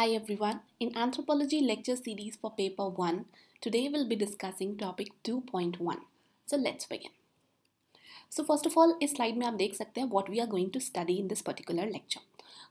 Hi everyone. In Anthropology lecture series for paper 1, today we'll be discussing topic 2.1. So let's begin. So first of all, इस slide me, आप देख what we are going to study in this particular lecture.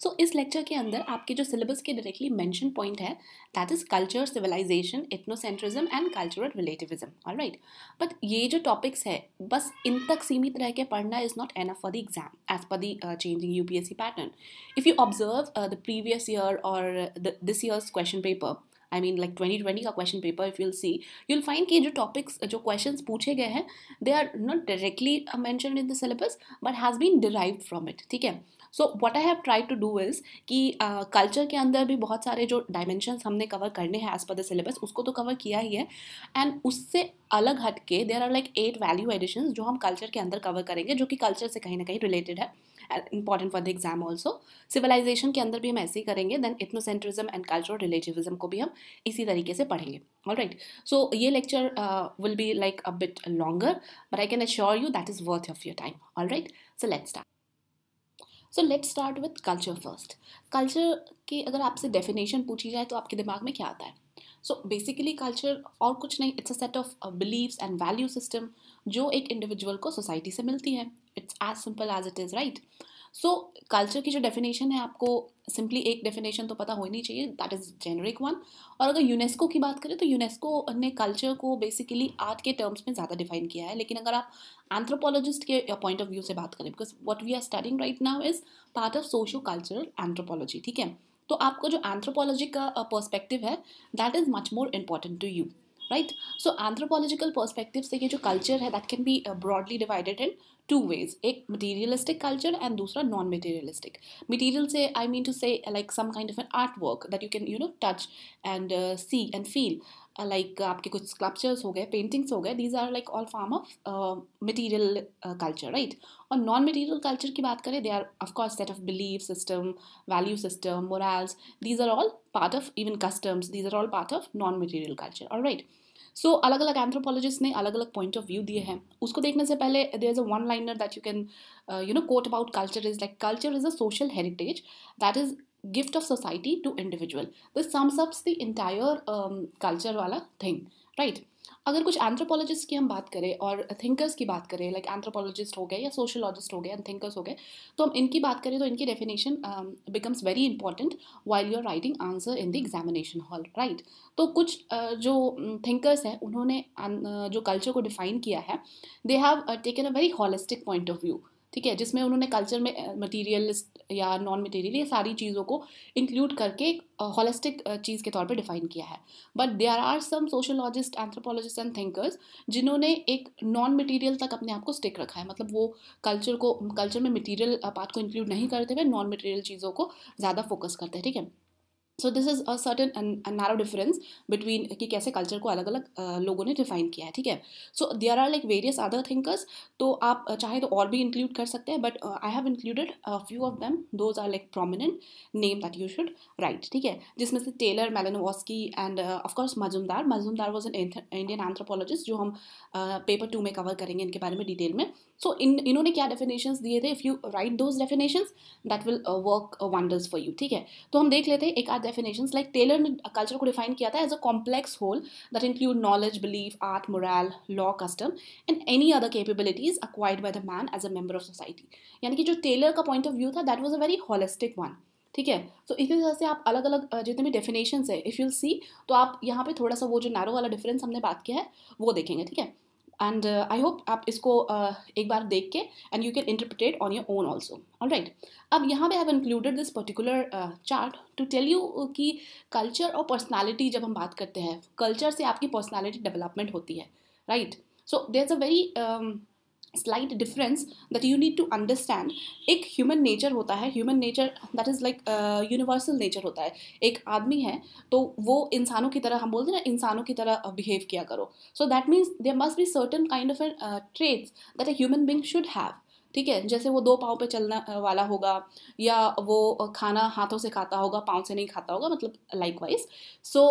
सो इस lecture के अंदर आपके जो syllabus के directly mention point है that is culture civilization ethnocentrism and cultural relativism all right but ये जो टॉपिक्स है बस इन तक सीमित रह के पढ़ना is not enough for the exam as per the changing U P S C pattern if you observe the previous year और this year's question paper I mean like twenty twenty का question paper if you'll see you'll find कि जो topics जो question पूछे गए हैं they are not directly mention in the syllabus but has been derive from it ठीक है so what I have try to do is कि culture uh, के अंदर भी बहुत सारे जो डायमेंशंस हमने कवर करने हैं एज़ पर द सिलेबस उसको तो कवर किया ही है एंड उससे अलग हट के there are like eight value addition जो हम कल्चर के अंदर कवर करेंगे जो कि कल्चर से कहीं ना कहीं रिलेटेड है important for the exam also civilization के अंदर भी हम ऐसे ही करेंगे then ethnocentrism and cultural relativism को भी हम इसी तरीके से पढ़ेंगे ऑल राइट सो ये lecture will be like a bit longer but I can assure you that is worth of your time all right so let's start so let's start with culture first culture की अगर आपसे definition पूछी जाए तो आपके दिमाग में क्या आता है सो बेसिकली कल्चर और कुछ नहीं it's a set of believes and value system जो एक इंडिविजुअल को सोसाइटी से मिलती है it's as simple as it is right so so, culture की जो डेफिनेशन है आपको सिंपली एक डेफिनेशन तो पता होनी चाहिए दैट इज़ जेनरिक वन और अगर यूनेस्को की बात करें तो यूनेस्को ने कल्चर को बेसिकली आर्ट के टर्म्स में ज़्यादा डिफाइन किया है लेकिन अगर आप एंथ्रोपोलॉजिस्ट के पॉइंट ऑफ व्यू से बात करें because what we are studying right now is part of socio cultural anthropology ठीक है तो आपका जो एंथ्रोपोलॉजी का पर्सपेक्टिव है that is much more important to you right so anthropological perspective से ये जो कल्चर है that can be broadly divided into ways एक मटीरियलिस्टिक कल्चर एंड दूसरा नॉन मटीरियलिस्टिक मटीरियल से I mean to say like some kind of an art work that you can you know touch and see and feel like uh, uh, आपके कुछ sculptures हो गए paintings हो गए these are like all form of material culture right और non material culture की बात करें they are of course set of belief system value system morals these are all part of even customs these are all part of non material culture और right so अलग अलग anthropologist ने अलग अलग point of view दिए हैं उसको देखने से पहले there is a one liner that you can you know quote about culture is like culture is a social heritage that is gift of society to individual this sums up the entire um, culture wala thing right अगर कुछ anthropologist की हम बात करें और thinkers की बात करें लाइक एंथ्रोपोलॉजिस्ट हो गए या सोशलॉजिस्ट हो गए एंड थिंकर्स हो गए तो हम इनकी बात करें तो इनकी definition becomes very important while you are writing answer in the examination hall right तो कुछ uh, जो थिंकर्स um, हैं उन्होंने uh, जो कल्चर को डिफाइन किया है they have taken a very holistic point of view ठीक है जिसमें उन्होंने कल्चर में मटीरियलिस्ट या नॉन मटीरियल ये सारी चीज़ों को इंक्लूड करके एक होलिस्टिक चीज़ के तौर पर डिफाइन किया है but there are some sociologist anthropologist and thinkers जिन्होंने एक नॉन मटीरियल तक अपने आप को स्टिक रखा है मतलब वो कल्चर को कल्चर में मटीरियल पार्ट को इंक्लूड नहीं करते हुए नॉन मटीरियल चीज़ों को ज़्यादा फोकस करते हैं ठीक है so this is a certain narrow difference between कि कैसे कल्चर को अलग अलग लोगों ने डिफाइन किया है ठीक है so there are like various other thinkers तो आप चाहे तो और भी इंक्लूड कर सकते हैं but I have included few of them those are like prominent name that you should write ठीक है जिसमें से Tylor Malinowski and of course Majumdar Majumdar was an Indian anthropologist जो हम पेपर टू में कवर करेंगे इनके बारे में डिटेल में सो इन इन्होंने क्या डेफिनेशन दिए थे if you write those definition that will work wonders for you ठीक है तो हम देख लेते हैं एक आध डेफिनेशन लाइक टेलर ने कल्चर को डिफाइन किया था as a complex whole that include knowledge belief art moral law custom and any other capabilities acquired by the man as a member of society यानी कि जो टेलर का point of view था that was a very holistic one ठीक है तो इसी तरह से आप अलग अलग uh, जितने भी डेफिनेशन है इफ़ यू सी तो आप यहाँ पे थोड़ा सा वो जो नैरो वाला डिफरेंस हमने बात किया है वो देखेंगे ठीक है एंड आई होप आप इसको uh, एक बार देख के and you can interpret on your own also all right अब यहाँ पे have included this particular chart to tell you कि कल्चर और पर्सनालिटी जब हम बात करते हैं कल्चर से आपकी पर्सनालिटी डेवलपमेंट होती है right so there is a very slight difference that you need to understand एक ह्यूमन नेचर होता है human nature that is like universal nature होता है एक आदमी है तो वो इंसानों की तरह हम बोलते हैं ना इंसानों की तरह बिहेव किया करो so that means there must be certain kind of traits that a human being should have ठीक है जैसे वो दो पाँव पे चलना uh, वाला होगा या वो खाना हाथों से खाता होगा पाँव से नहीं खाता होगा मतलब लाइक वाइज सो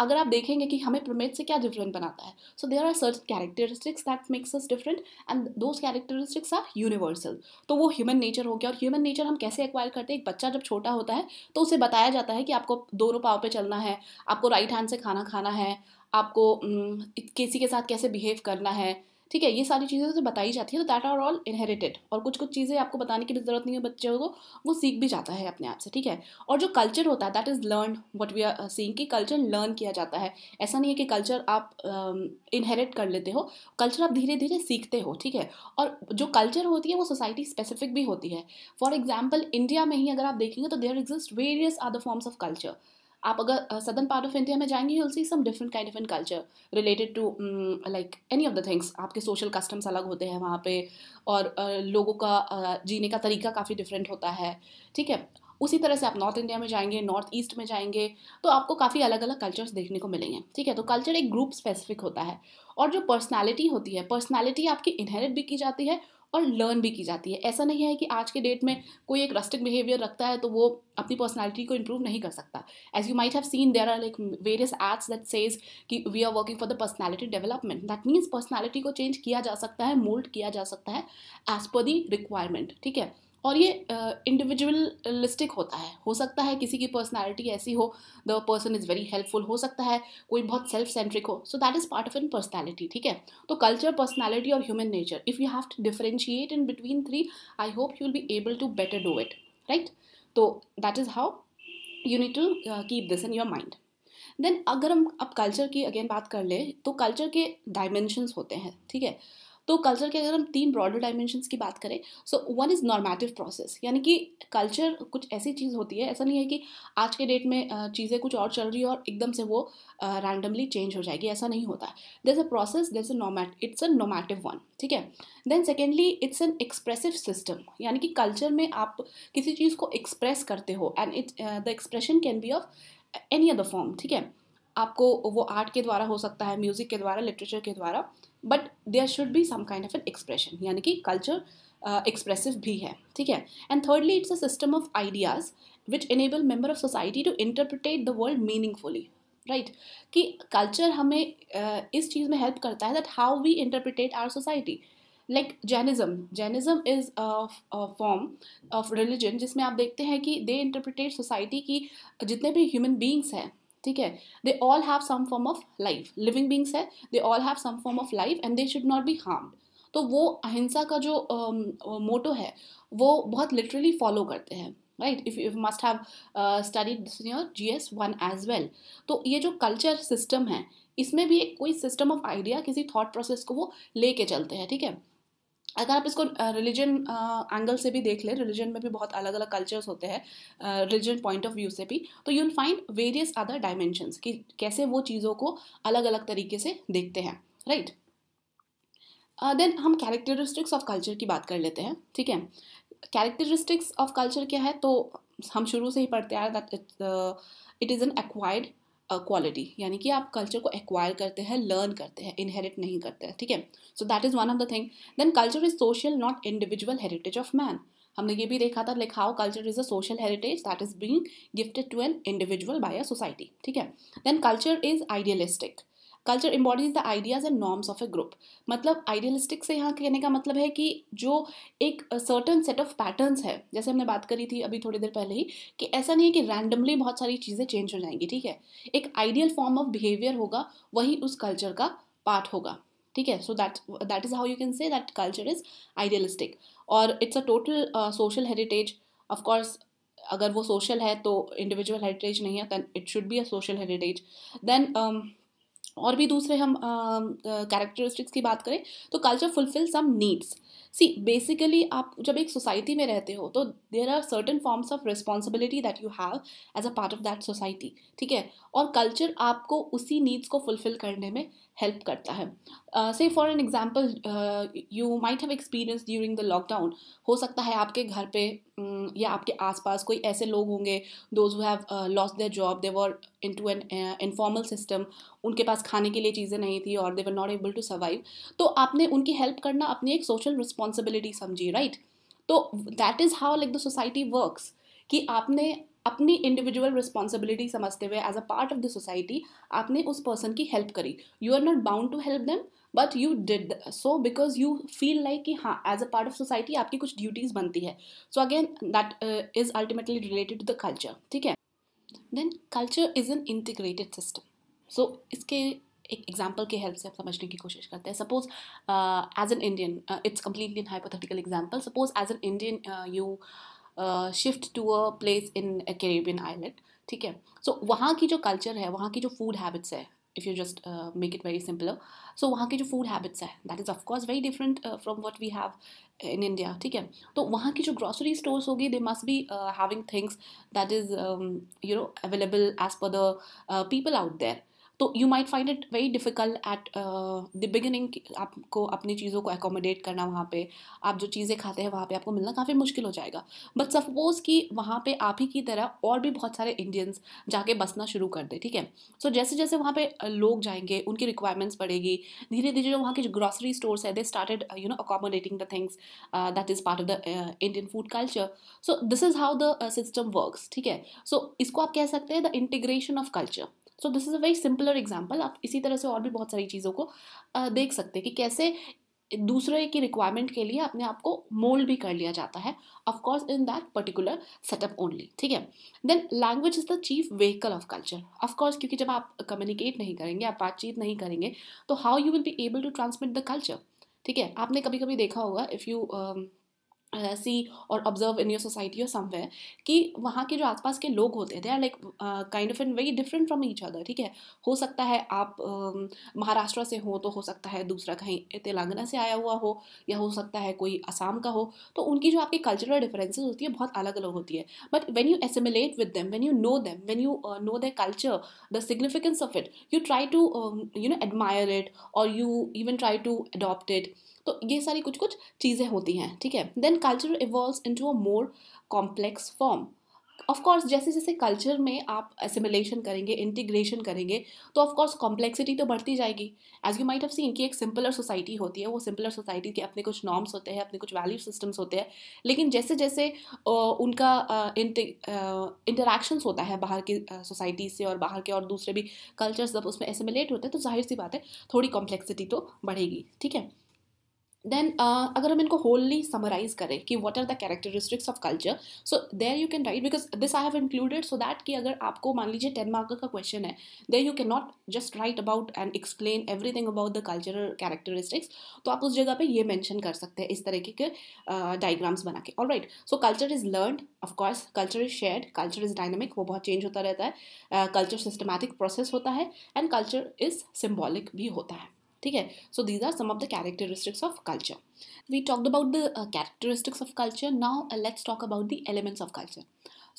अगर आप देखेंगे कि हमें प्रमेट से क्या डिफरेंट बनाता है so there are certain characteristics that makes us different and those characteristics are universal तो वो ह्यूमन नेचर हो गया और ह्यूमन नेचर हम कैसे एक्वायर करते हैं एक बच्चा जब छोटा होता है तो उसे बताया जाता है कि आपको दोनों पाव पे चलना है आपको राइट हैंड से खाना खाना है आपको किसी के साथ कैसे बिहेव करना है ठीक है ये सारी चीज़ें उसे बताई जाती है तो दैट आर ऑल इनहेरिटेड और कुछ कुछ चीज़ें आपको बताने की भी ज़रूरत नहीं है बच्चों को वो सीख भी जाता है अपने आप से ठीक है और जो कल्चर होता है that is learn what we are seeing कि कल्चर लर्न किया जाता है ऐसा नहीं है कि कल्चर आप इनहेरिट um, uh, कर लेते हो कल्चर आप धीरे धीरे सीखते हो ठीक है और जो कल्चर होती है वो सोसाइटी स्पेसिफिक भी होती है फॉर एग्जाम्पल इंडिया में ही अगर आप देखेंगे तो there exist various are the forms of culture आप अगर सदर्न पार्ट ऑफ इंडिया में जाएंगे you see some different kind of and culture related to like any of the things आपके सोशल कस्टम्स अलग होते हैं वहाँ पे और uh, लोगों का uh, जीने का तरीका काफ़ी डिफरेंट होता है ठीक है उसी तरह से आप नॉर्थ इंडिया में जाएंगे नॉर्थ ईस्ट में जाएंगे तो आपको काफ़ी अलग अलग कल्चर्स देखने को मिलेंगे ठीक है तो कल्चर एक ग्रुप स्पेसिफिक होता है और जो पर्सनैलिटी होती है पर्सनैलिटी आपकी इनहेरिट भी की जाती है और लर्न भी की जाती है ऐसा नहीं है कि आज के डेट में कोई एक रस्टिक बिहेवियर रखता है तो वो अपनी पर्सनैलिटी को इम्प्रूव नहीं कर सकता as you might have seen there are like various ads that says कि we are working for the personality development that means personality को चेंज किया जा सकता है मोल्ड किया जा सकता है एज पर दी रिक्वायरमेंट ठीक है और ये इंडिविजुअलिस्टिक uh, होता है हो सकता है किसी की पर्सनैलिटी ऐसी हो the person is very helpful हो सकता है कोई बहुत सेल्फ सेंट्रिक हो so that is part of an personality ठीक है तो कल्चर पर्सनैलिटी और human nature if you have to differentiate in between three I hope you will be able to better do it right तो that is how you need to keep this in your mind then अगर हम अब culture की again बात कर ले तो culture के डायमेंशंस होते हैं ठीक है तो कल्चर के अगर हम तीन ब्रॉडर डायमेंशंस की बात करें so one is normative process यानी कि कल्चर कुछ ऐसी चीज़ होती है ऐसा नहीं है कि आज के डेट में चीज़ें कुछ और चल रही है और एकदम से वो रैंडमली चेंज हो जाएगी ऐसा नहीं होता है there a process there a normat it's a normative one ठीक है then secondly it's an expressive system यानी कि कल्चर में आप किसी चीज़ को एक्सप्रेस करते हो and it the expression can be of any other form ठीक है आपको वो आर्ट के द्वारा हो सकता है म्यूज़िक के द्वारा लिटरेचर के द्वारा but there should be some kind of an expression यानी कि कल्चर एक्सप्रेसिव uh, भी है ठीक है and thirdly it's a system of ideas which enable member of society to interpret the world meaningfully right कि culture हमें uh, इस चीज़ में हेल्प करता है that how we interpret our society like Jainism Jainism is form of religion जिसमें आप देखते हैं कि दे इंटरप्रिटेट सोसाइटी की जितने भी ह्यूमन बींग्स हैं ठीक है they all have some form of life living beings है they all have some form of life and they should not be harmed तो वो अहिंसा का जो मोटो uh, है वो बहुत लिटरली फॉलो करते हैं right if you must have studied your G S one as well तो ये जो कल्चर सिस्टम है इसमें भी एक कोई सिस्टम ऑफ आइडिया किसी थॉट प्रोसेस को वो लेके चलते हैं ठीक है थीके? अगर आप इसको रिलीजन एंगल से भी देख लें रिलीजन में भी बहुत अलग अलग कल्चर्स होते हैं रिलीजन पॉइंट ऑफ व्यू से भी तो you find various other dimensions कि कैसे वो चीज़ों को अलग अलग तरीके से देखते हैं राइट देन हम कैरेक्टरिस्टिक्स ऑफ कल्चर की बात कर लेते हैं ठीक है कैरेक्टरिस्टिक्स ऑफ कल्चर क्या है तो हम शुरू से ही पढ़ते आए that it is an acquired quality यानी कि आप कल्चर को एक्वायर करते हैं लर्न करते हैं इनहेरिट नहीं करते हैं ठीक है so that is one of the thing then culture is social not individual heritage of man हमने ये भी देखा था like how culture is a social heritage that is being gifted to an individual by a society ठीक है then culture is idealistic culture embodies the ideas and norms of a group मतलब idealistic से यहाँ कहने का मतलब है कि जो एक सर्टन सेट ऑफ पैटर्न्स है जैसे हमने बात करी थी अभी थोड़ी देर पहले ही कि ऐसा नहीं है कि रैंडमली बहुत सारी चीज़ें चेंज हो जाएंगी ठीक है एक आइडियल फॉर्म ऑफ बिहेवियर होगा वही उस कल्चर का पार्ट होगा ठीक है so that that is how you can say that culture is idealistic और it's a total social heritage of course अगर वो सोशल है तो इंडिविजुअल हेरिटेज नहीं है then it should be a social heritage then और भी दूसरे हम कैरेक्टरिस्टिक्स uh, की बात करें तो culture fulfil some needs see basically आप जब एक सोसाइटी में रहते हो तो there are certain forms of responsibility that you have as a part of that society ठीक है और कल्चर आपको उसी नीड्स को फुलफिल करने में हेल्प करता है say for an example you might have experience during the lockdown हो सकता है आपके घर पे या आपके आसपास कोई ऐसे लोग होंगे those who have loss their job they were in to an informal system उनके पास खाने के लिए चीज़ें नहीं थी और they were not able to survive तो आपने उनकी हेल्प करना अपनी एक सोशल रिस्पॉन्सिबिलिटी समझी राइट तो that is how like the society works कि आपने अपनी इंडिविजुअल रिस्पॉन्सिबिलिटी समझते हुए as a part of the society आपने उस पर्सन की हेल्प करी you are not bound to help them but you did so because you feel like कि हाँ as a part of society आपकी कुछ ड्यूटीज़ बनती है so again that is ultimately related to the culture ठीक है then culture is an integrated system so इसके एक एग्जाम्पल के हेल्प से आप समझने की कोशिश करते हैं suppose as an Indian it's completely hypothetical example suppose as an Indian you shift to a place in a Caribbean island ठीक है सो so, वहाँ की जो कल्चर है वहाँ की जो फूड हैबिट्स है if you just make it very simple so वहाँ की जो फूड हैबिट्स है that is of course very different from what we have in India ठीक है तो वहाँ की जो ग्रॉसरी स्टोर्स होगी they must be having things that is you know available as per the people out there तो you might find it very difficult at the beginning आपको अपनी चीज़ों को एकोमोडेट करना वहाँ पे आप जो चीज़ें खाते हैं वहाँ पे आपको मिलना काफ़ी मुश्किल हो जाएगा बट सपोज़ कि वहाँ पे आप ही की तरह और भी बहुत सारे इंडियंस जाके बसना शुरू कर दे ठीक है सो so, जैसे जैसे वहाँ पर uh, लोग जाएंगे उनकी रिक्वायरमेंट्स बढ़ेगी धीरे धीरे जो वहाँ के जो ग्रॉसरी स्टोर्स है they started you know accommodating the things that is part of the Indian food culture so this is how the system works ठीक है सो so, इसको आप कह सकते हैं the integration of culture so this is a very simpler example आप इसी तरह से और भी बहुत सारी चीज़ों को देख सकते हैं कि कैसे दूसरे की रिक्वायरमेंट के लिए अपने आप को मोल्ड भी कर लिया जाता है of course in that particular setup only ठीक है then language is the chief vehicle of culture of course क्योंकि जब आप कम्युनिकेट नहीं करेंगे आप बातचीत नहीं करेंगे तो how you will be able to transmit the culture ठीक है आपने कभी कभी देखा होगा इफ़ यू सी और ऑब्जर्व इन योर सोसाइटी और समवेयर कि वहाँ के जो आसपास के लोग होते हैं they are like kind of and very different from each other ठीक है हो सकता है आप uh, महाराष्ट्र से हो तो हो सकता है दूसरा कहीं तेलंगाना से आया हुआ हो या हो सकता है कोई असम का हो तो उनकी जो आपकी कल्चरल डिफरेंसेज होती है बहुत अलग अलग होती है but when you assimilate with them when you know them when you know the culture the significance of it you try to you know admire it और you even try to adopt it तो ये सारी कुछ कुछ चीज़ें होती हैं ठीक है then culture evolve in to a more complex form of course जैसे जैसे कल्चर में आप एसिमिलेशन करेंगे इंटीग्रेशन करेंगे तो ऑफकोर्स कॉम्प्लेक्सिटी तो बढ़ती जाएगी as you might have seen कि एक सिंपलर सोसाइटी होती है वो सिंपलर सोसाइटी के अपने कुछ नॉर्म्स होते हैं अपने कुछ वैल्यू सिस्टम्स होते हैं लेकिन जैसे जैसे उनका इंटरेक्शन होता है बाहर की सोसाइटी से और बाहर के और दूसरे भी कल्चर जब उसमें एसिमिलेट होते हैं तो जाहिर सी बात है थोड़ी कॉम्प्लेक्सिटी तो बढ़ेगी ठीक है देन uh, अगर हम इनको होलली समराइज करें कि what are the characteristics of culture so there you can write because this I have included so that कि अगर आपको मान लीजिए टेन मार्क का क्वेश्चन है there you can not just write about and explain everything about the cultural characteristics तो आप उस जगह पर ये मैंशन कर सकते हैं इस तरीके के डायग्राम्स uh, बना के all right so culture is learn of course culture is share culture is dynamic वो बहुत चेंज होता रहता है कल्चर सिस्टमैटिक प्रोसेस होता है एंड कल्चर इज सिम्बॉलिक भी होता है ठीक है so these are some of the characteristics of culture we talked about the characteristics of culture now let's talk about the elements of culture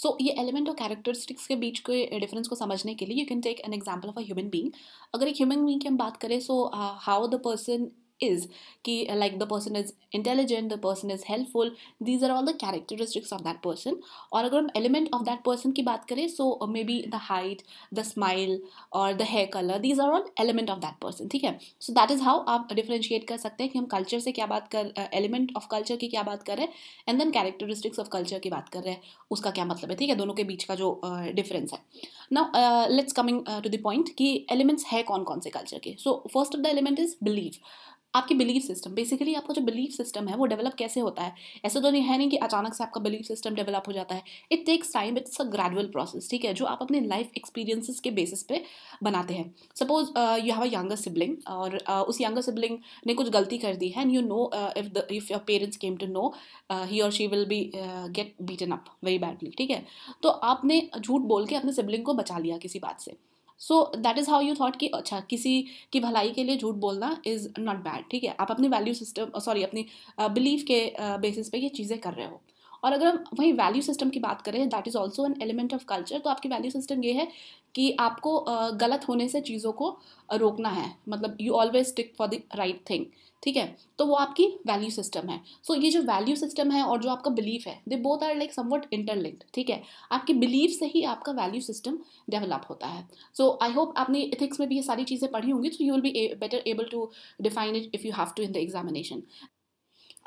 so ये element और characteristics के बीच के difference uh, को समझने के लिए you can take an example of a human being अगर एक ह्यूमन बींग की हम बात करें so how the person is ki like the person is intelligent the person is helpful these are all the characteristics of that person और अगर हम element of that person की बात करें so may be the height the smile और the hair colour these are all element of that person ठीक है so that is how आप डिफ्रेंशिएट कर सकते हैं कि हम कल्चर से क्या बात कर एलिमेंट ऑफ कल्चर की क्या बात कर रहे हैं and then characteristics of culture की बात कर रहे हैं उसका क्या मतलब है ठीक है दोनों के बीच का जो डिफरेंस uh, है now let's coming to the point कि एलिमेंट्स है कौन कौन से कल्चर के so first of the element is believe आपकी बिलीफ सिस्टम बेसिकली आपका जो बिलीफ सिस्टम है वो डेवलप कैसे होता है ऐसा तो नहीं है नहीं कि अचानक से आपका बिलीफ सिस्टम डेवलप हो जाता है it takes time it's a gradual process ठीक है जो आप अपने लाइफ एक्सपीरियंसेस के बेसिस पे बनाते हैं suppose you have a younger sibling और uh, उस यंगर सिबलिंग ने कुछ गलती कर दी है and you know if the if your parents came to know he और she will be get beaten up very badly ठीक है तो आपने झूठ बोल के अपने सिबलिंग को बचा लिया किसी बात से so that is how you thought कि अच्छा किसी की भलाई के लिए झूठ बोलना इज़ नॉट बैड ठीक है आप अपने वैल्यू सिस्टम सॉरी अपनी बिलीफ के बेसिस पे ये चीज़ें कर रहे हो और अगर हम वहीं वैल्यू सिस्टम की बात करें that is also an element of culture तो आपकी वैल्यू सिस्टम ये है कि आपको गलत होने से चीज़ों को रोकना है मतलब you always stick for the right thing ठीक है तो वो आपकी वैल्यू सिस्टम है सो so, ये जो वैल्यू सिस्टम है और जो आपका बिलीफ है they both are like somewhat interlinked ठीक है आपकी बिलीफ से ही आपका वैल्यू सिस्टम डेवलप होता है सो आई होप आपने इथिक्स में भी ये सारी चीज़ें पढ़ी होंगी so you will be better able to define it if you have to in the examination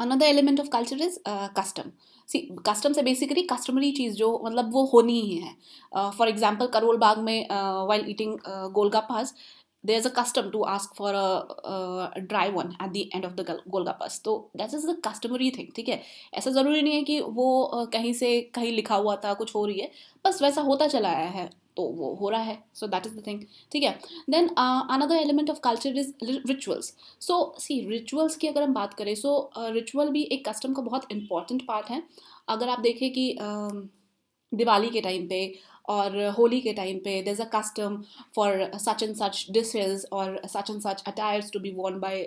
another element of culture is custom see custom से बेसिकली कस्टमरी चीज़ जो मतलब वो होनी ही है फॉर एग्जाम्पल करोल बाग में while eating golgappas there's a a custom to ask for a dry one at the end of the golgappas तो that is the customary thing ठीक है ऐसा ज़रूरी नहीं है कि वो कहीं से कहीं लिखा हुआ था कुछ हो रही है बस वैसा होता चला आया है तो वो हो रहा है so that is the thing ठीक है then another element of culture is rituals so see rituals की अगर हम बात करें सो रिचुअल भी एक कस्टम का बहुत इंपॉर्टेंट पार्ट है अगर आप देखें कि uh, दिवाली के टाइम पे और होली के टाइम पे there a custom for such and such dishes और such and such attires to be worn by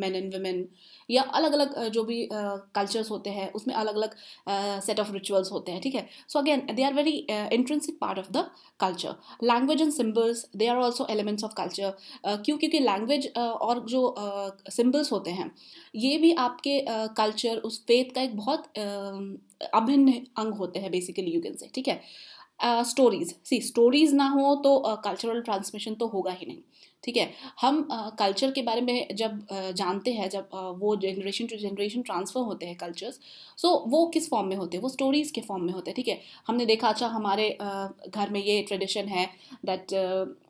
man and women या अलग अलग uh, जो भी कल्चर्स uh, होते हैं उसमें अलग अलग सेट ऑफ रिचुअल्स होते हैं ठीक है so again they are very intrinsic part of the culture language and symbols they are also elements of culture क्यों क्योंकि लैंग्वेज uh, और जो सिम्बल्स uh, होते हैं ये भी आपके कल्चर uh, उस फेथ का एक बहुत uh, अभिन्न अंग होते हैं बेसिकली यू कैन से ठीक है स्टोरीज सी स्टोरीज ना हो तो कल्चरल ट्रांसमिशन तो होगा ही नहीं ठीक है हम कल्चर uh, के बारे में जब uh, जानते हैं जब uh, वो जनरेशन टू जनरेशन ट्रांसफ़र होते हैं कल्चर्स सो so, वो किस फॉर्म में होते हैं वो स्टोरीज़ के फॉर्म में होते हैं ठीक है हमने देखा अच्छा हमारे घर में ये ट्रेडिशन है दैट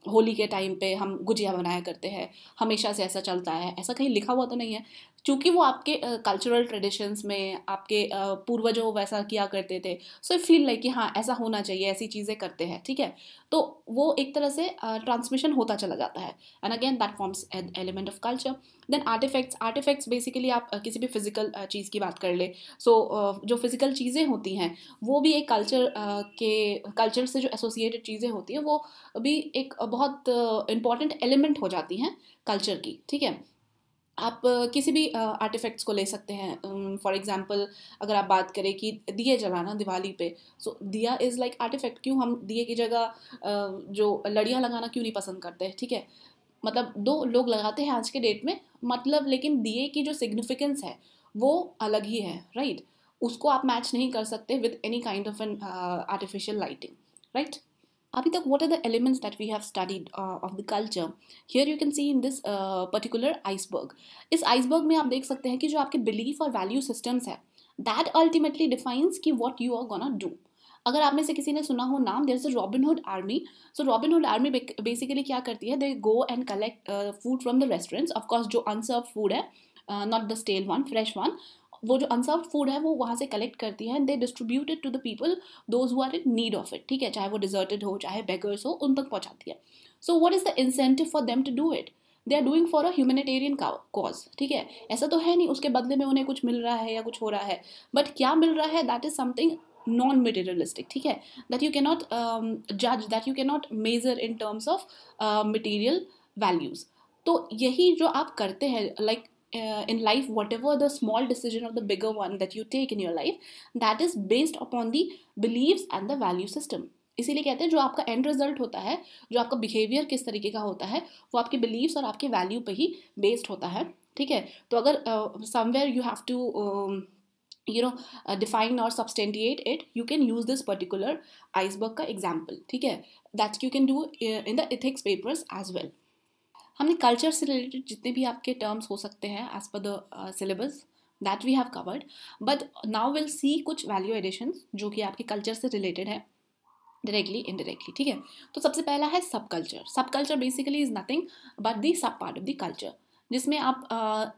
होली के टाइम पे हम गुजिया बनाया करते हैं हमेशा से ऐसा चलता है ऐसा कहीं लिखा हुआ तो नहीं है क्योंकि वो आपके कल्चरल uh, ट्रेडिशंस में आपके uh, पूर्वजों वैसा किया करते थे सो आई फील लाइक कि हाँ ऐसा होना चाहिए ऐसी चीज़ें करते हैं ठीक है तो वो एक तरह से ट्रांसमिशन uh, होता चला जाता है and again that forms element of culture then art effects art effects basically आप किसी भी फिजिकल चीज़ की बात कर ले सो so, जो फिजिकल चीज़ें होती हैं वो भी एक कल्चर के कल्चर से जो एसोसिएटेड चीज़ें होती हैं वो भी एक बहुत इंपॉर्टेंट एलिमेंट हो जाती हैं कल्चर की ठीक है आप किसी भी आर्टिफैक्ट्स को ले सकते हैं फॉर एग्जांपल अगर आप बात करें कि दिए जलाना दिवाली पे सो दिया इज़ लाइक आर्टिफैक्ट क्यों हम दिए की जगह जो लड़ियाँ लगाना क्यों नहीं पसंद करते ठीक है मतलब दो लोग लगाते हैं आज के डेट में मतलब लेकिन दिए की जो सिग्निफिकेंस है वो अलग ही है राइट right? उसको आप मैच नहीं कर सकते with any kind of an artificial lighting right अभी तक what are the elements that we have studied of the culture here you can see in this particular iceberg इस आइसबर्ग में आप देख सकते हैं कि जो आपके बिलीफ और वैल्यू सिस्टम्स है दैट अल्टीमेटली डिफाइंस कि what you are gonna do अगर आप में से किसी ने सुना हो नाम there is Robin Hood army so Robin Hood army basically क्या करती है they go and collect food from the restaurants of course जो अनसर्व फूड है not the stale one fresh one वो जो अनसर्व फूड है वो वहाँ से कलेक्ट करती है and they distributed to the people those who are in need of it ठीक है चाहे वो डिजर्टेड हो चाहे बेगर्स हो उन तक पहुँचाती है so what is the incentive for them to do it they are doing for a humanitarian cause ठीक है ऐसा तो है नहीं उसके बदले में उन्हें कुछ मिल रहा है या कुछ हो रहा है बट क्या मिल रहा है that is something non materialistic ठीक है दैट यू कैनॉट जज that you cannot measure in terms of material values तो यही जो आप करते हैं like uh, in life, whatever the small decision or the bigger one that you take in your life, that is based upon the beliefs and the value system. इसीलिए कहते हैं जो आपका एंड रिजल्ट होता है जो आपका बिहेवियर किस तरीके का होता है वो आपके बिलीव्स और आपके वैल्यू पे ही बेस्ड होता है ठीक है तो अगर somewhere you have to you know define और substantiate it you can use this particular iceberg का एग्जाम्पल ठीक है that you can do in the ethics papers as well हमने कल्चर से रिलेटेड जितने भी आपके टर्म्स हो सकते हैं as per the syllabus that we have covered but now will see कुछ वैल्यू एडिशन जो कि आपके कल्चर से रिलेटेड है डायरेक्टली इनडायरेक्टली ठीक है तो सबसे पहला है subculture subculture basically is nothing but the sub part of the culture जिसमें आप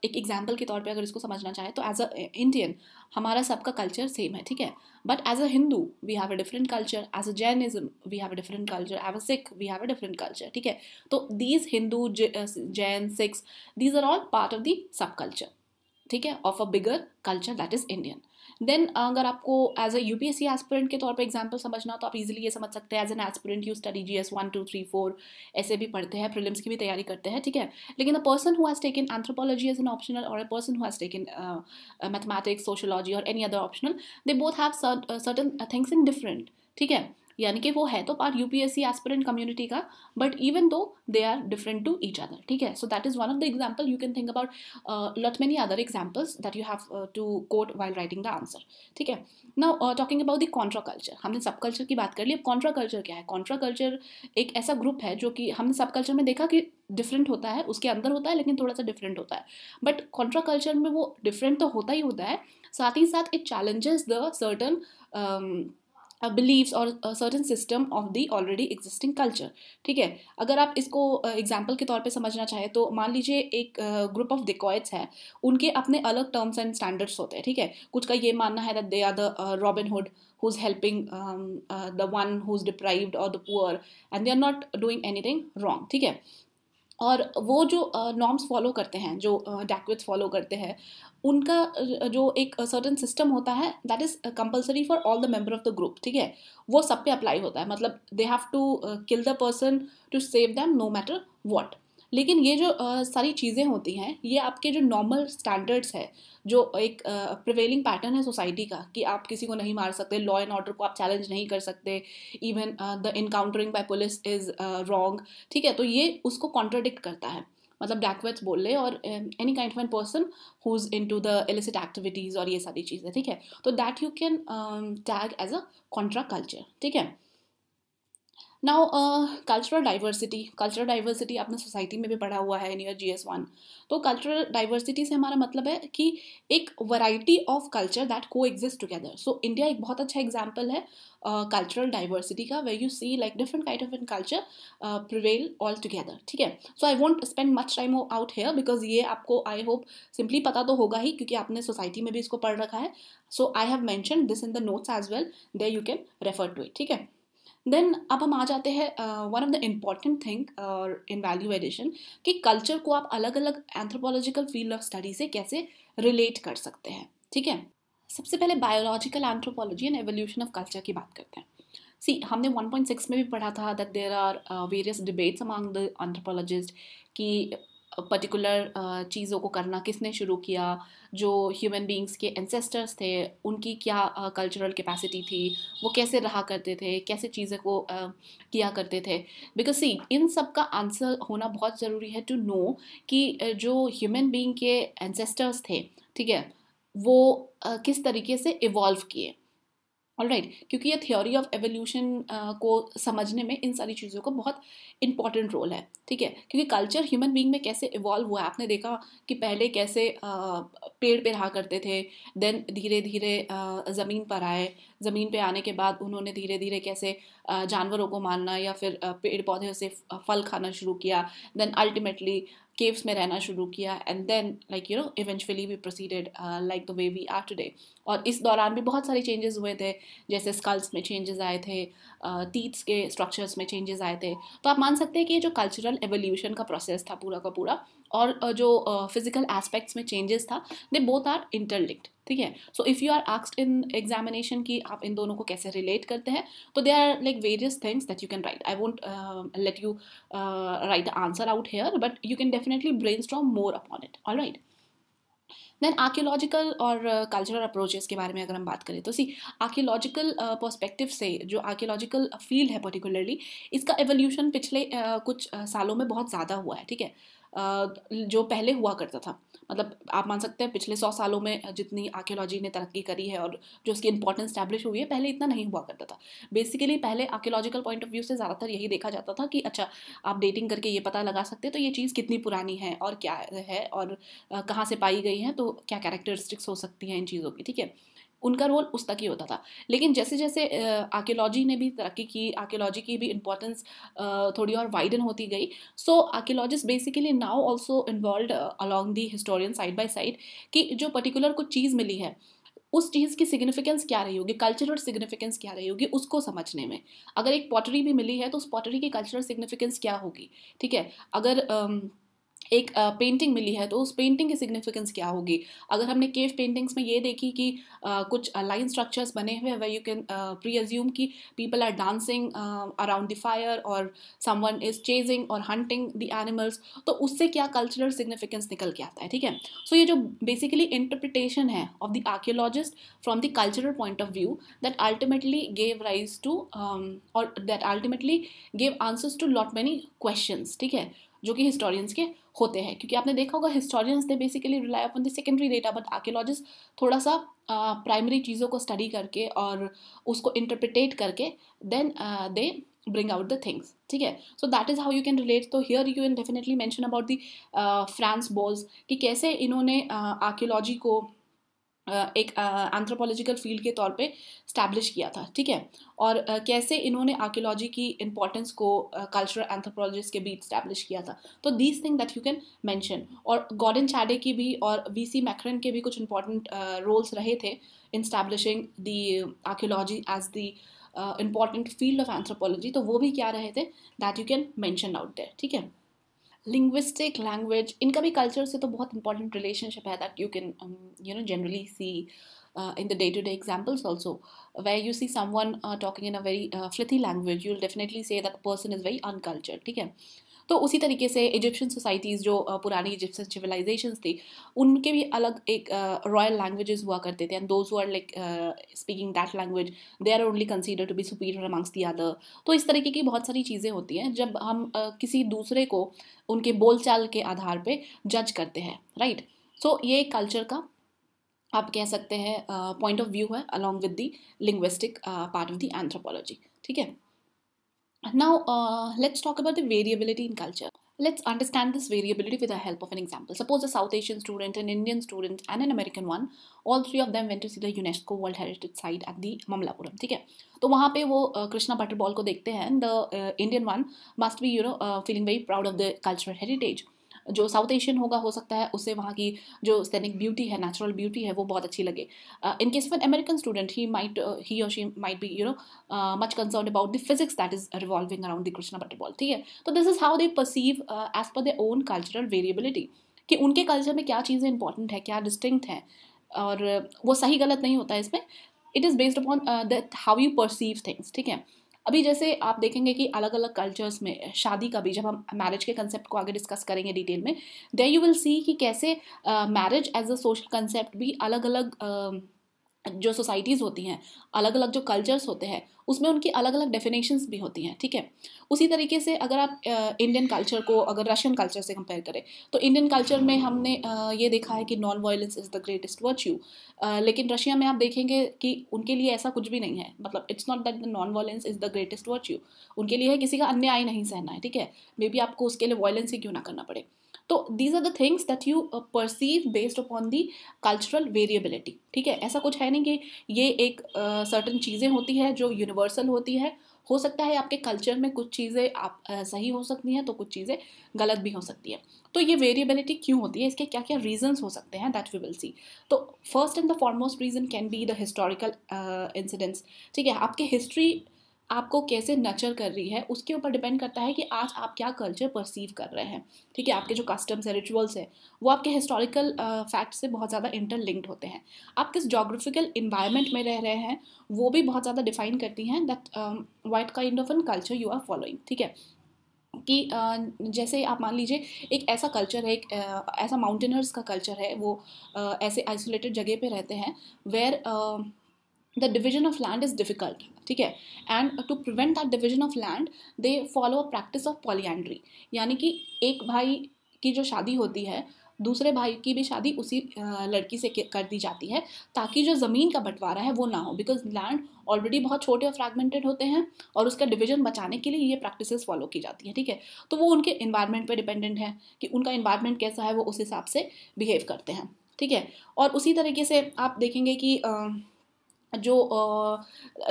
एक एग्जाम्पल के तौर पे अगर इसको समझना चाहें तो एज अ इंडियन हमारा सबका कल्चर सेम है ठीक है but as a Hindu we have a different culture as a Jainism we have a different culture as a Sikh we have a different culture ठीक है तो these Hindu Jain Sikhs these are all part of the subculture ठीक है of a bigger culture that is Indian then अगर आपको as a U P S C aspirant के तौर पर एग्जाम्पल समझना हो तो आप इजिली ये समझ सकते हैं as an aspirant you study G S one two three four ऐसे भी पढ़ते हैं प्रिलिम्स की भी तैयारी करते हैं ठीक है लेकिन a person who has taken anthropology as an optional और a person who has taken mathematics sociology और any other optional they both have certain things in different ठीक है यानी कि वो है तो पार यूपीएससी एस्पिरेंट कम्युनिटी का but even though they are different to each other ठीक है so that is one of the example you can think about lot many other examples that you have to quote while writing the answer ठीक है ना talking about the contra culture हमने सब culture की बात कर ली अब कॉन्ट्रा कल्चर क्या है कॉन्ट्रा कल्चर एक ऐसा ग्रुप है जो कि हमने सब कल्चर में देखा कि डिफरेंट होता है उसके अंदर होता है लेकिन थोड़ा सा डिफरेंट होता है बट कॉन्ट्रा कल्चर में वो डिफरेंट तो होता ही होता है साथ ही साथ it challenges the certain believes और certain system of the already existing culture ठीक है अगर आप इसको एग्जाम्पल uh, के तौर पर समझना चाहें तो मान लीजिए एक ग्रुप ऑफ डिकॉयट्स है उनके अपने अलग टर्म्स एंड स्टैंडर्ड्स होते हैं ठीक है कुछ का ये मानना है that they are the Robin Hood who is helping the one who is deprived और the poor and they are not doing anything wrong ठीक है और वो जो नॉर्म्स uh, फॉलो करते हैं जो डैक्विथ uh, फॉलो करते हैं उनका जो एक सर्टन सिस्टम होता है that is compulsory for all the member of the group ठीक है वो सब पे अप्लाई होता है मतलब they have to kill the person to save them no matter what लेकिन ये जो uh, सारी चीज़ें होती हैं ये आपके जो नॉर्मल स्टैंडर्ड्स है जो एक प्रिवेलिंग uh, पैटर्न है सोसाइटी का कि आप किसी को नहीं मार सकते लॉ एंड ऑर्डर को आप चैलेंज नहीं कर सकते even the encountering by police is wrong ठीक है तो ये उसको कॉन्ट्रोडिक्ट करता है मतलब डैकवेथ बोल ले और any kind of an person who is in to the illicit activities और ये सारी चीज़ें ठीक है तो that you can tag as a contra culture ठीक है now cultural diversity cultural diversity आपने सोसाइटी में भी पढ़ा हुआ है नियर जी एस वन तो कल्चरल डाइवर्सिटी से हमारा मतलब है कि एक variety of culture that coexist together so India एक बहुत अच्छा एग्जाम्पल है कल्चरल uh, डाइवर्सिटी का way you see like different kind of in culture prevail all together ठीक है so I want spend much time out here because ये आपको I hope simply पता तो होगा ही क्योंकि आपने सोसाइटी में भी इसको पढ़ रखा है so I have mention this in the notes as well they you can refer to it ठीक है देन अब हम आ जाते हैं one of the important thing in value addition कि कल्चर को आप अलग अलग एंथ्रोपोलॉजिकल फील्ड ऑफ स्टडी से कैसे रिलेट कर सकते हैं ठीक है सबसे पहले biological anthropology and evolution of culture की बात करते हैं सी हमने 1.6 में भी पढ़ा था that there are various debates among the anthropologist कि पर्टिकुलर uh, चीज़ों को करना किसने शुरू किया जो ह्यूमन बींग्स के एनसेस्टर्स थे उनकी क्या कल्चरल uh, कैपेसिटी थी वो कैसे रहा करते थे कैसे चीज़ों को uh, किया करते थे बिकॉज सी इन सब का आंसर होना बहुत ज़रूरी है टू नो कि uh, जो ह्यूमन बींग के एनसेस्टर्स थे ठीक है वो uh, किस तरीके से इवॉल्व किए ऑल राइट right, क्योंकि ये थ्योरी ऑफ एवोल्यूशन को समझने में इन सारी चीज़ों का बहुत इंपॉर्टेंट रोल है ठीक है क्योंकि कल्चर ह्यूमन बींग में कैसे इवॉल्व हुआ है आपने देखा कि पहले कैसे पेड़ पे रहा करते थे देन धीरे धीरे ज़मीन पर आए ज़मीन पर आने के बाद उन्होंने धीरे धीरे कैसे जानवरों को मारना या फिर पेड़ पौधे से फल खाना शुरू किया देन अल्टीमेटली केव्स में रहना शुरू किया and then like you know eventually we proceeded like the way we are today और इस दौरान भी बहुत सारे चेंजेस हुए थे जैसे स्कल्स में चेंजेस आए थे तीथ्स uh, के स्ट्रक्चर्स में चेंजेस आए थे तो आप मान सकते हैं कि ये जो कल्चरल एवोल्यूशन का प्रोसेस था पूरा का पूरा और जो फिजिकल एस्पेक्ट्स में चेंजेस था दे बोथ आर इंटरलिक्ड ठीक है so if you are asked in examination की आप इन दोनों को कैसे रिलेट करते हैं तो they are like various things that you can write I won't let you write the answer out here but you can definitely brainstorm more upon it all right then archaeological और cultural approaches के बारे में अगर हम बात करें तो सी archaeological perspective से जो आर्क्योलॉजिकल फील्ड है पर्टिकुलरली इसका एवोल्यूशन पिछले uh, कुछ uh, सालों में बहुत ज़्यादा हुआ है ठीक है जो पहले हुआ करता था मतलब आप मान सकते हैं पिछले सौ सालों में जितनी आर्कियोलॉजी ने तरक्की करी है और जो उसकी इंपॉर्टेंस स्टैब्लिश हुई है पहले इतना नहीं हुआ करता था बेसिकली पहले आर्कियोलॉजिकल पॉइंट ऑफ व्यू से ज़्यादातर यही देखा जाता था कि अच्छा आप डेटिंग करके ये पता लगा सकते हैं तो ये चीज़ कितनी पुरानी है और क्या है और कहाँ से पाई गई है तो क्या कैरेक्टरिस्टिक्स हो सकती हैं इन चीज़ों की ठीक है उनका रोल उस तक ही होता था लेकिन जैसे जैसे आर्कियोलॉजी ने भी तरक्की की आर्कियोलॉजी की भी इम्पोर्टेंस थोड़ी और वाइडन होती गई सो archaeologist basically now also involve along the historian side by side कि जो पर्टिकुलर कुछ चीज़ मिली है उस चीज़ की सिग्निफिकेंस क्या रही होगी कल्चरल सिग्निफिकेंस क्या रही होगी उसको समझने में अगर एक पॉटरी भी मिली है तो उस पॉटरी की कल्चरल सिग्निफिकेंस क्या होगी ठीक है अगर एक पेंटिंग मिली है तो उस पेंटिंग की सिग्निफिकेंस क्या होगी अगर हमने केव पेंटिंग्स में ये देखी कि आ, कुछ लाइन स्ट्रक्चर्स बने हुए हैं यू कैन प्री एज्यूम कि people are dancing around the fire और समवन इज चेजिंग और हंटिंग द एनिमल्स तो उससे क्या कल्चरल सिग्निफिकेंस निकल के आता है ठीक है सो ये जो बेसिकली इंटरप्रिटेशन है of the archaeologist from the cultural point of view that ultimately gave rise to और that ultimately gave answers to lot many question ठीक है जो कि हिस्टोरियंस के होते हैं क्योंकि आपने देखा होगा historians they basically rely upon the secondary data but archaeologist थोड़ा सा प्राइमरी चीज़ों को स्टडी करके और उसको इंटरप्रिटेट करके then they bring out the things ठीक है so that is how you can relate तो here you can definitely mention about the Franz Boas कि कैसे इन्होंने आर्कियोलॉजी uh, को एक एंथ्रोपोलॉजिकल फील्ड के तौर पे स्टैब्लिश किया था ठीक है और कैसे इन्होंने आर्कियोलॉजी की इंपॉर्टेंस को कल्चरल एंथ्रोपोलॉजिस्ट के बीच स्टैब्लिश किया था तो these thing that you can mention और गॉर्डन चैडे की भी और वी सी मैक्रन के भी कुछ इंपॉर्टेंट रोल्स रहे थे in establishing the archaeology as the important field of anthropology तो वो भी क्या रहे थे that you can mention out there ठीक है लिंग्विस्टिक लैंग्वेज इनका भी कल्चर से तो बहुत इंपॉर्टेंट रिलेशनशिप है that you can you know generally see in the day to day examples also way you see someone talking in a very filthy language you definitely say that person is very unculture ठीक है तो उसी तरीके से Egyptian societies जो पुरानी Egyptian civilisations थी उनके भी अलग एक रॉयल लैंग्वेजेस हुआ करते थे and those are like speaking that language they are only consider to be superior amongst the other तो इस तरीके की बहुत सारी चीज़ें होती हैं जब हम uh, किसी दूसरे को उनके बोलचाल के आधार पर जज करते हैं राइट सो ये कल्चर का आप कह सकते हैं पॉइंट ऑफ व्यू है along with the linguistic part of the anthropology ठीक है Now, uh, let's talk about the variability in culture. Let's understand this variability with the help of an example. Suppose a South Asian student, an Indian student, and an American one, all three of them went to see the UNESCO World Heritage Site at the Mamlapuram. ठीक है तो Krishna पे वो uh, the butterball को देखते हैं the Indian one must be you know feeling very proud of the cultural heritage. जो South Asian होगा हो सकता है उससे वहाँ की जो सैनिक ब्यूटी है नेचुरल ब्यूटी है वो बहुत अच्छी लगे in case of an American student he might he और she might be you know much concern about the physics that is revolving around the Krishna butterball ठीक है तो this is how they perceive as per their own cultural variability कि उनके culture में क्या चीज़ें important है क्या डिस्टिंक्ट हैं और वो सही गलत नहीं होता है इसमें it is based upon that how you perceive things ठीक है अभी जैसे आप देखेंगे कि अलग अलग कल्चर्स में शादी का भी जब हम मैरिज के कंसेप्ट को आगे डिस्कस करेंगे डिटेल में दे यू विल सी कि कैसे marriage as a social concept भी अलग अलग uh, जो सोसाइटीज़ होती हैं अलग अलग जो कल्चर्स होते हैं उसमें उनकी अलग अलग डेफिनेशंस भी होती हैं ठीक है उसी तरीके से अगर आप इंडियन कल्चर को अगर रशियन कल्चर से कंपेयर करें तो इंडियन कल्चर में हमने ये देखा है कि non violence is the greatest virtue लेकिन रशिया में आप देखेंगे कि उनके लिए ऐसा कुछ भी नहीं है मतलब it's not that the non violence is the greatest virtue उनके लिए है किसी का अन्याय नहीं सहना है ठीक है मे बी आपको उसके लिए वॉयलेंस ही क्यों ना करना पड़े तो these are the things that you perceive based upon the cultural variability ठीक है ऐसा कुछ है नहीं कि ये एक सर्टन uh, चीज़ें होती है जो यूनिवर्स यूनिवर्सल होती है हो सकता है आपके कल्चर में कुछ चीज़ें आप आ, सही हो सकती हैं तो कुछ चीज़ें गलत भी हो सकती हैं तो ये वेरिएबिलिटी क्यों होती है इसके क्या क्या रीजंस हो सकते हैं दैट वी विल सी तो first and the foremost reason can be the historical incidents ठीक है आपके हिस्ट्री आपको कैसे नचर कर रही है उसके ऊपर डिपेंड करता है कि आज आप क्या कल्चर परसीव कर रहे हैं ठीक है आपके जो कस्टम्स हैं रिचुअल्स हैं वो आपके हिस्टोरिकल फैक्ट से बहुत ज़्यादा इंटरलिंक्ड होते हैं आप किस जोग्राफिकल इन्वायरमेंट में रह रहे हैं वो भी बहुत ज़्यादा डिफाइन करती हैं that what kind of an culture you are following ठीक है कि जैसे आप मान लीजिए एक ऐसा कल्चर है एक ऐसा माउंटेनर्स का कल्चर है वो ऐसे आइसोलेटेड जगह पे रहते हैं where the division of land is difficult ठीक है and to prevent that division of land they follow a practice of polyandry यानी कि एक भाई की जो शादी होती है दूसरे भाई की भी शादी उसी लड़की से कर दी जाती है ताकि जो ज़मीन का बंटवारा है वो ना हो बिकॉज लैंड ऑलरेडी बहुत छोटे और फ्रैगमेंटेड होते हैं और उसका डिवीजन बचाने के लिए ये प्रैक्टिसेस फॉलो की जाती है ठीक है तो वो उनके इन्वायरमेंट पर डिपेंडेंट है कि उनका इन्वायरमेंट कैसा है वो उस हिसाब से बिहेव करते हैं ठीक है और उसी तरीके से आप देखेंगे कि आ, जो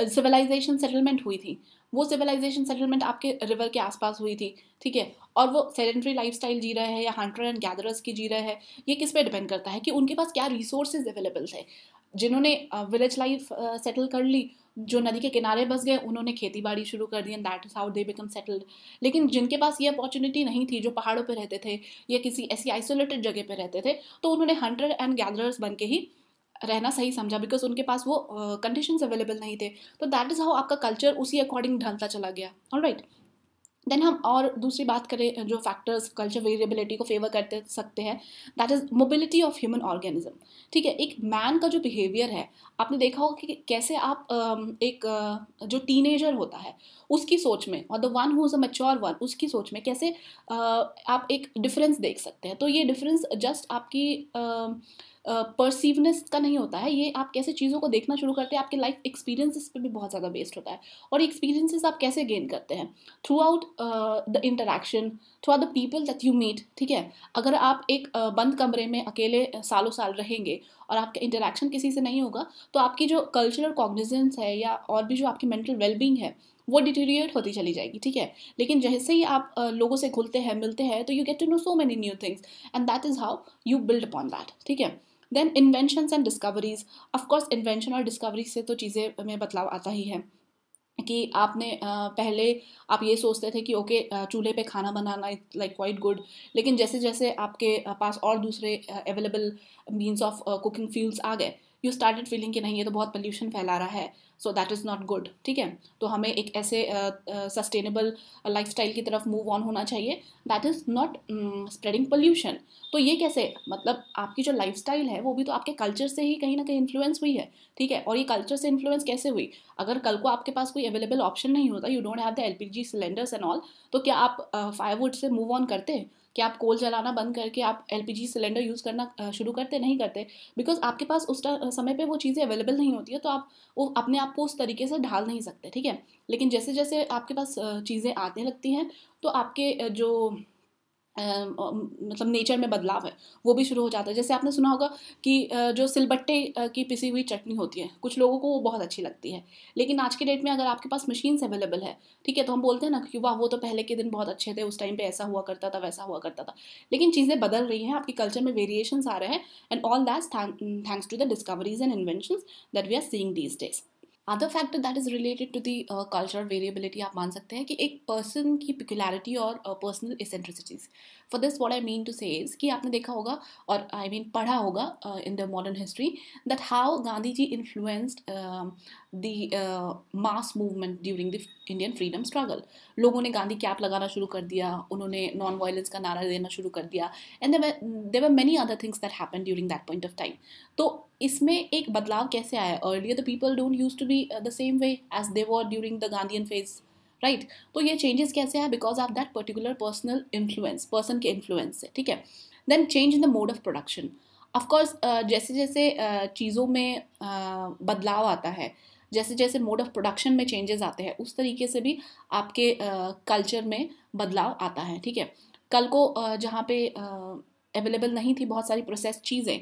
सिविलाइजेशन uh, सेटलमेंट हुई थी वो सिविलाइजेशन सेटलमेंट आपके रिवर के आसपास हुई थी ठीक है और वो सेडेंट्री लाइफ जी रहे हैं या हंटर एंड गैदरर्स की जी रहे हैं ये किस पे डिपेंड करता है कि उनके पास क्या रिसोर्सेज अवेलेबल थे जिन्होंने विलेज लाइफ सेटल कर ली जो नदी के किनारे बस गए उन्होंने खेती बाड़ी शुरू कर दी and that is how they become settled लेकिन जिनके पास ये अपॉर्चुनिटी नहीं थी जो पहाड़ों पर रहते थे या किसी ऐसी आइसोलेटेड जगह पर रहते थे तो उन्होंने हंटर एंड गैदरर्स बन के ही रहना सही समझा बिकॉज उनके पास वो कंडीशन uh, अवेलेबल नहीं थे तो दैट इज़ हाउ आपका कल्चर उसी अकॉर्डिंग ढलता चला गया ऑल राइट देन हम और दूसरी बात करें जो फैक्टर्स कल्चर वेरिएबिलिटी को फेवर करते सकते हैं that is mobility of human organism ठीक है एक मैन का जो बिहेवियर है आपने देखा होगा कि कैसे आप एक जो टीनेजर होता है उसकी सोच में और the one who is a mature one उसकी सोच में कैसे आप एक डिफरेंस देख सकते हैं तो ये डिफरेंस जस्ट आपकी परसीवनेस का नहीं होता है ये आप कैसे चीज़ों को देखना शुरू करते हैं आपके लाइफ एक्सपीरियंसेस पे भी बहुत ज़्यादा बेस्ड होता है और एक्सपीरियंसेस आप कैसे गेन करते हैं throughout the interaction throughout the people that you meet ठीक है अगर आप एक uh, बंद कमरे में अकेले सालों साल रहेंगे और आपका इंटरेक्शन किसी से नहीं होगा तो आपकी जो कल्चरल कॉग्निजेंस है या और भी जो आपकी मेंटल वेलबींग है वो डिटेरिएट होती चली जाएगी ठीक है लेकिन जैसे ही आप लोगों से घुलते हैं मिलते हैं तो you get to know so many new things and that is how you build upon that ठीक है then invention and discoveries of course invention और डिस्कवरी से तो चीज़ें में बदलाव आता ही है कि आपने पहले आप ये सोचते थे कि ओके चूल्हे पे खाना बनाना लाइक क्वाइट गुड लेकिन जैसे जैसे आपके पास और दूसरे available means of cooking fuels आ गए यू स्टार्टेड फीलिंग कि नहीं ये तो बहुत पोल्यूशन फैला रहा है so that is not good ठीक है तो हमें एक ऐसे सस्टेनेबल लाइफ स्टाइल की तरफ मूव ऑन होना चाहिए that is not spreading pollution तो ये कैसे मतलब आपकी जो लाइफ स्टाइल है वो भी तो आपके कल्चर से ही कहीं ना कहीं इन्फ्लुएंस हुई है ठीक है और ये कल्चर से इन्फ्लुएंस कैसे हुई अगर कल को आपके पास कोई अवेलेबल ऑप्शन नहीं होता you don't have the L cylinders and all तो क्या आप फायरवुड uh, से मूव ऑन करते हैं कि आप कोल जलाना बंद करके आप एल सिलेंडर यूज़ करना शुरू करते नहीं करते बिकॉज आपके पास उस समय पर वो चीज़ें अवेलेबल नहीं होती है तो आप वो अपने आप को उस तरीके से ढाल नहीं सकते ठीक है लेकिन जैसे जैसे आपके पास चीज़ें आने लगती हैं तो आपके जो मतलब नेचर में बदलाव है वो भी शुरू हो जाता है जैसे आपने सुना होगा कि जो सिलबट्टे की पिसी हुई चटनी होती है कुछ लोगों को वो बहुत अच्छी लगती है लेकिन आज के डेट में अगर आपके पास मशीन्स अवेलेबल है ठीक है तो हम बोलते हैं ना कि वाह वो तो पहले के दिन बहुत अच्छे थे उस टाइम पे ऐसा हुआ करता था वैसा हुआ करता था लेकिन चीज़ें बदल रही हैं आपके कल्चर में वेरिएशन आ रहे हैं and all that thanks to the discoveries and invention that we are seeing these days other factor that is related to the cultural variability आप मान सकते हैं कि एक पर्सन की पिकुलरिटी और personal eccentricities for this what I mean to say is कि आपने देखा होगा और आई मीन पढ़ा होगा in the modern history that how Gandhi ji influenced the mass movement during the Indian freedom struggle लोगों ने गांधी कैप लगाना शुरू कर दिया उन्होंने नॉन वायलेंस का नारा देना शुरू कर दिया and they were many other things that happen during that point of time तो इसमें एक बदलाव कैसे आया earlier the people don't use to be the same way as they were during the Gandhian phase right तो ये चेंजेस कैसे आया because of that particular personal influence person के इन्फ्लुएंस से ठीक है then change in the mode of production of course जैसे जैसे uh, चीज़ों में uh, बदलाव आता है जैसे जैसे मोड ऑफ प्रोडक्शन में चेंजेस आते हैं उस तरीके से भी आपके कल्चर uh, में बदलाव आता है ठीक है कल को uh, जहाँ पे अवेलेबल uh, नहीं थी बहुत सारी प्रोसेस चीज़ें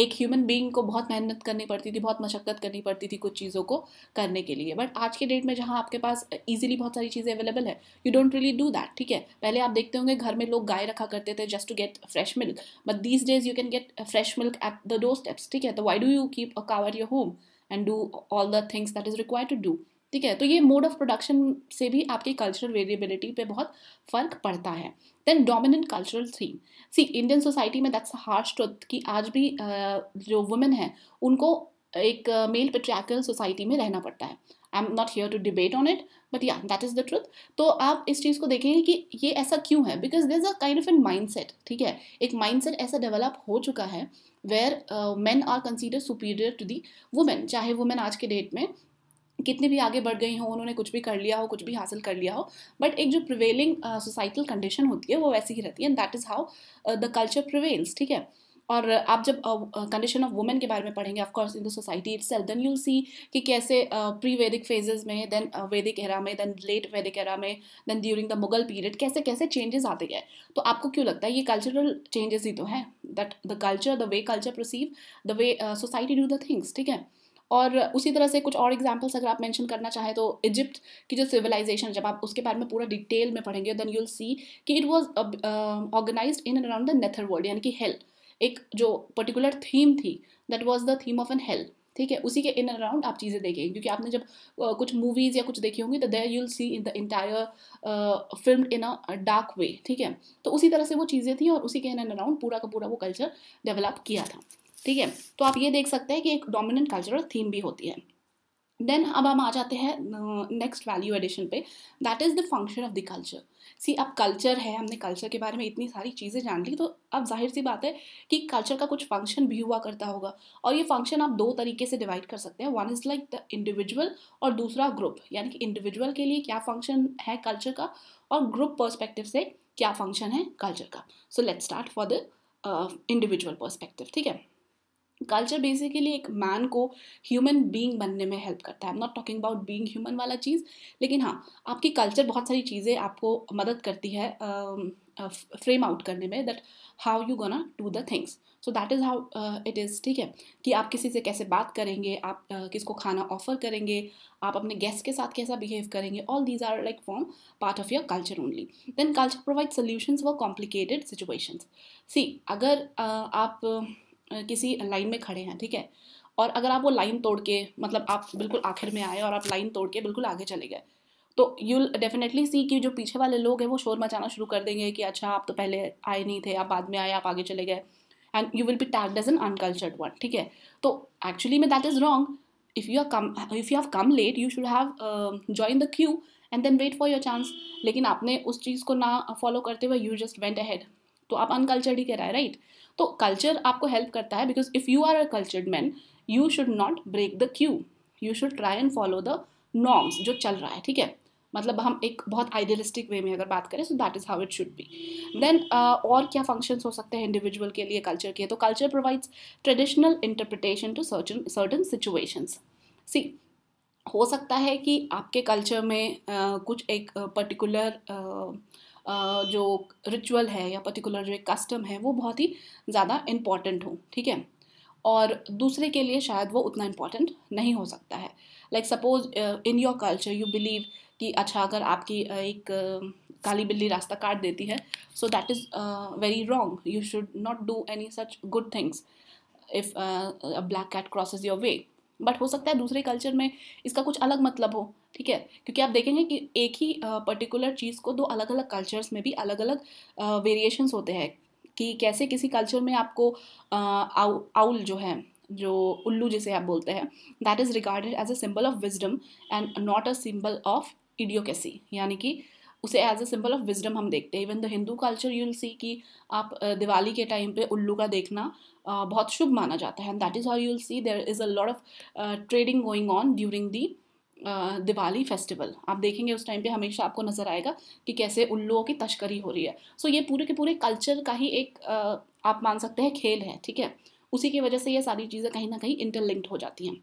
एक ह्यूमन बीइंग को बहुत मेहनत करनी पड़ती थी बहुत मशक्क़त करनी पड़ती थी कुछ चीज़ों को करने के लिए बट आज के डेट में जहाँ आपके पास ईजिली बहुत सारी चीज़ें अवेलेबल है you don't really do that ठीक है पहले आप देखते होंगे घर में लोग गाय रखा करते थे just to get fresh milk but these days you can get fresh milk at the doorsteps ठीक है तो why do you keep a cow your home and do all the things that is require to do ठीक है तो ये mode of production से भी आपकी कल्चरल वेरिएबिलिटी पे बहुत फर्क पड़ता है then dominant cultural theme see Indian society में दैट्स हार्श ट्रुथ कि आज भी जो वुमेन है उनको एक मेल पेट्रियाकल सोसाइटी में रहना पड़ता है I am not here to debate on it but yeah that is the truth तो आप इस चीज़ को देखेंगे कि ये ऐसा क्यों है because this a kind of an mindset ठीक है एक माइंड सेट ऐसा डेवलप हो चुका है where man are consider superior to the women चाहे वुमेन आज के डेट में कितने भी आगे बढ़ गई हो उन्होंने कुछ भी कर लिया हो कुछ भी हासिल कर लिया हो बट एक जो प्रिवेलिंग सोसाइटल कंडीशन होती है वो वैसी ही रहती है and that is how the culture prevails ठीक है और आप जब कंडीशन ऑफ वुमेन के बारे में पढ़ेंगे of course in the society itself then you see कि कैसे प्री वैदिक फेजेज में देन वैदिक एरा में देन लेट वैदिक एरा में then during the Mughal period कैसे कैसे चेंजेस आते हैं तो आपको क्यों लगता है ये कल्चरल चेंजेस ही तो हैं that the culture the way culture perceive the way society do the things ठीक है और उसी तरह से कुछ और एग्जाम्पल्स अगर आप मैंशन करना चाहें तो इजिप्ट की जो सिविलाइजेशन जब आप उसके बारे में पूरा डिटेल में पढ़ेंगे देन यूल सी कि it was organise in and around the nether world यानी कि हेल एक जो पर्टिकुलर थीम थी that was the theme of an hell ठीक है उसी के इन अराउंड आप चीज़ें देखेंगे क्योंकि आपने जब uh, कुछ मूवीज़ या कुछ देखी होंगी तो there you'll see in the entire film in a dark way ठीक है तो उसी तरह से वो चीज़ें थी और उसी के इन अराउंड पूरा का पूरा वो कल्चर डेवलप किया था ठीक है तो आप ये देख सकते हैं कि एक डोमिनेंट कल्चरल थीम भी होती है देन अब हम आ जाते हैं नेक्स्ट वैल्यू एडिशन पे that is the function of the culture see अब कल्चर है हमने कल्चर के बारे में इतनी सारी चीज़ें जान ली तो अब जाहिर सी बात है कि कल्चर का कुछ फंक्शन भी हुआ करता होगा और ये फंक्शन आप दो तरीके से डिवाइड कर सकते हैं one is like the individual और दूसरा ग्रुप यानी कि इंडिविजुअल के लिए क्या फंक्शन है कल्चर का और ग्रुप परस्पेक्टिव से क्या फंक्शन है कल्चर का so let start for the individual perspective ठीक है कल्चर बेसिकली एक मैन को ह्यूमन बीइंग बनने में हेल्प करता है not talking about being human वाला चीज़ लेकिन हाँ आपकी कल्चर बहुत सारी चीज़ें आपको मदद करती है फ्रेम uh, आउट uh, करने में that how you gonna do the things so that is how it is ठीक है कि आप किसी से कैसे बात करेंगे आप uh, किसको खाना ऑफर करेंगे आप अपने गेस्ट के साथ कैसा बिहेव करेंगे all these are like form part of your culture only then culture provide solutions for complicated situations see अगर uh, आप uh, किसी लाइन में खड़े हैं ठीक है और अगर आप वो लाइन तोड़ के मतलब आप बिल्कुल आखिर में आए और आप लाइन तोड़ के बिल्कुल आगे चले गए तो यू डेफिनेटली सी कि जो पीछे वाले लोग हैं वो शोर मचाना शुरू कर देंगे कि अच्छा आप तो पहले आए नहीं थे आप बाद में आए आप आगे चले गए and you will be tagged as an uncultured one ठीक है तो एक्चुअली में that is wrong if you are come if you have come late you should have join the queue and then wait for your chance लेकिन आपने उस चीज़ को ना follow करते हुए यू जस्ट वेंट अहेड तो आप अनकल्चर्ड ही कह रहा है राइट right? तो कल्चर आपको हेल्प करता है because if you are a cultured man you should not break the queue you should try and follow the norms जो चल रहा है ठीक है मतलब हम एक बहुत आइडियलिस्टिक वे में अगर बात करें so that is how it should be then और क्या फंक्शंस हो सकते हैं इंडिविजुअल के लिए कल्चर के तो culture provides traditional interpretation to certain certain situations see हो सकता है कि आपके कल्चर में uh, कुछ एक पर्टिकुलर uh, जो रिचुअल है या पर्टिकुलर जो एक कस्टम है वो बहुत ही ज़्यादा इम्पॉर्टेंट हो ठीक है और दूसरे के लिए शायद वो उतना इम्पॉर्टेंट नहीं हो सकता है like suppose in your culture you believe कि अच्छा अगर आपकी एक काली बिल्ली रास्ता काट देती है so that is very wrong you should not do any such good things if black cat crosses your way but हो सकता है दूसरे कल्चर में इसका कुछ अलग मतलब हो ठीक है क्योंकि आप देखेंगे कि एक ही पर्टिकुलर चीज़ को दो अलग अलग कल्चर्स में भी अलग अलग वेरिएशंस होते हैं कि कैसे किसी कल्चर में आपको आउल जो है जो उल्लू जिसे आप बोलते हैं that is regarded as a symbol of wisdom and not a symbol of idiocy यानी कि उसे as a symbol of wisdom हम देखते हैं even the Hindu culture you will see कि आप दिवाली के टाइम पे उल्लू का देखना बहुत शुभ माना जाता है and that is how you will see there is a lot of trading going on during the Diwali festival आप देखेंगे उस टाइम पे हमेशा आपको नज़र आएगा कि कैसे उल्लुओं की तस्करी हो रही है सो so, ये पूरे के पूरे कल्चर का ही एक आप मान सकते हैं खेल है ठीक है उसी की वजह से ये सारी चीज़ें कहीं ना कहीं इंटरलिंक्ड हो जाती हैं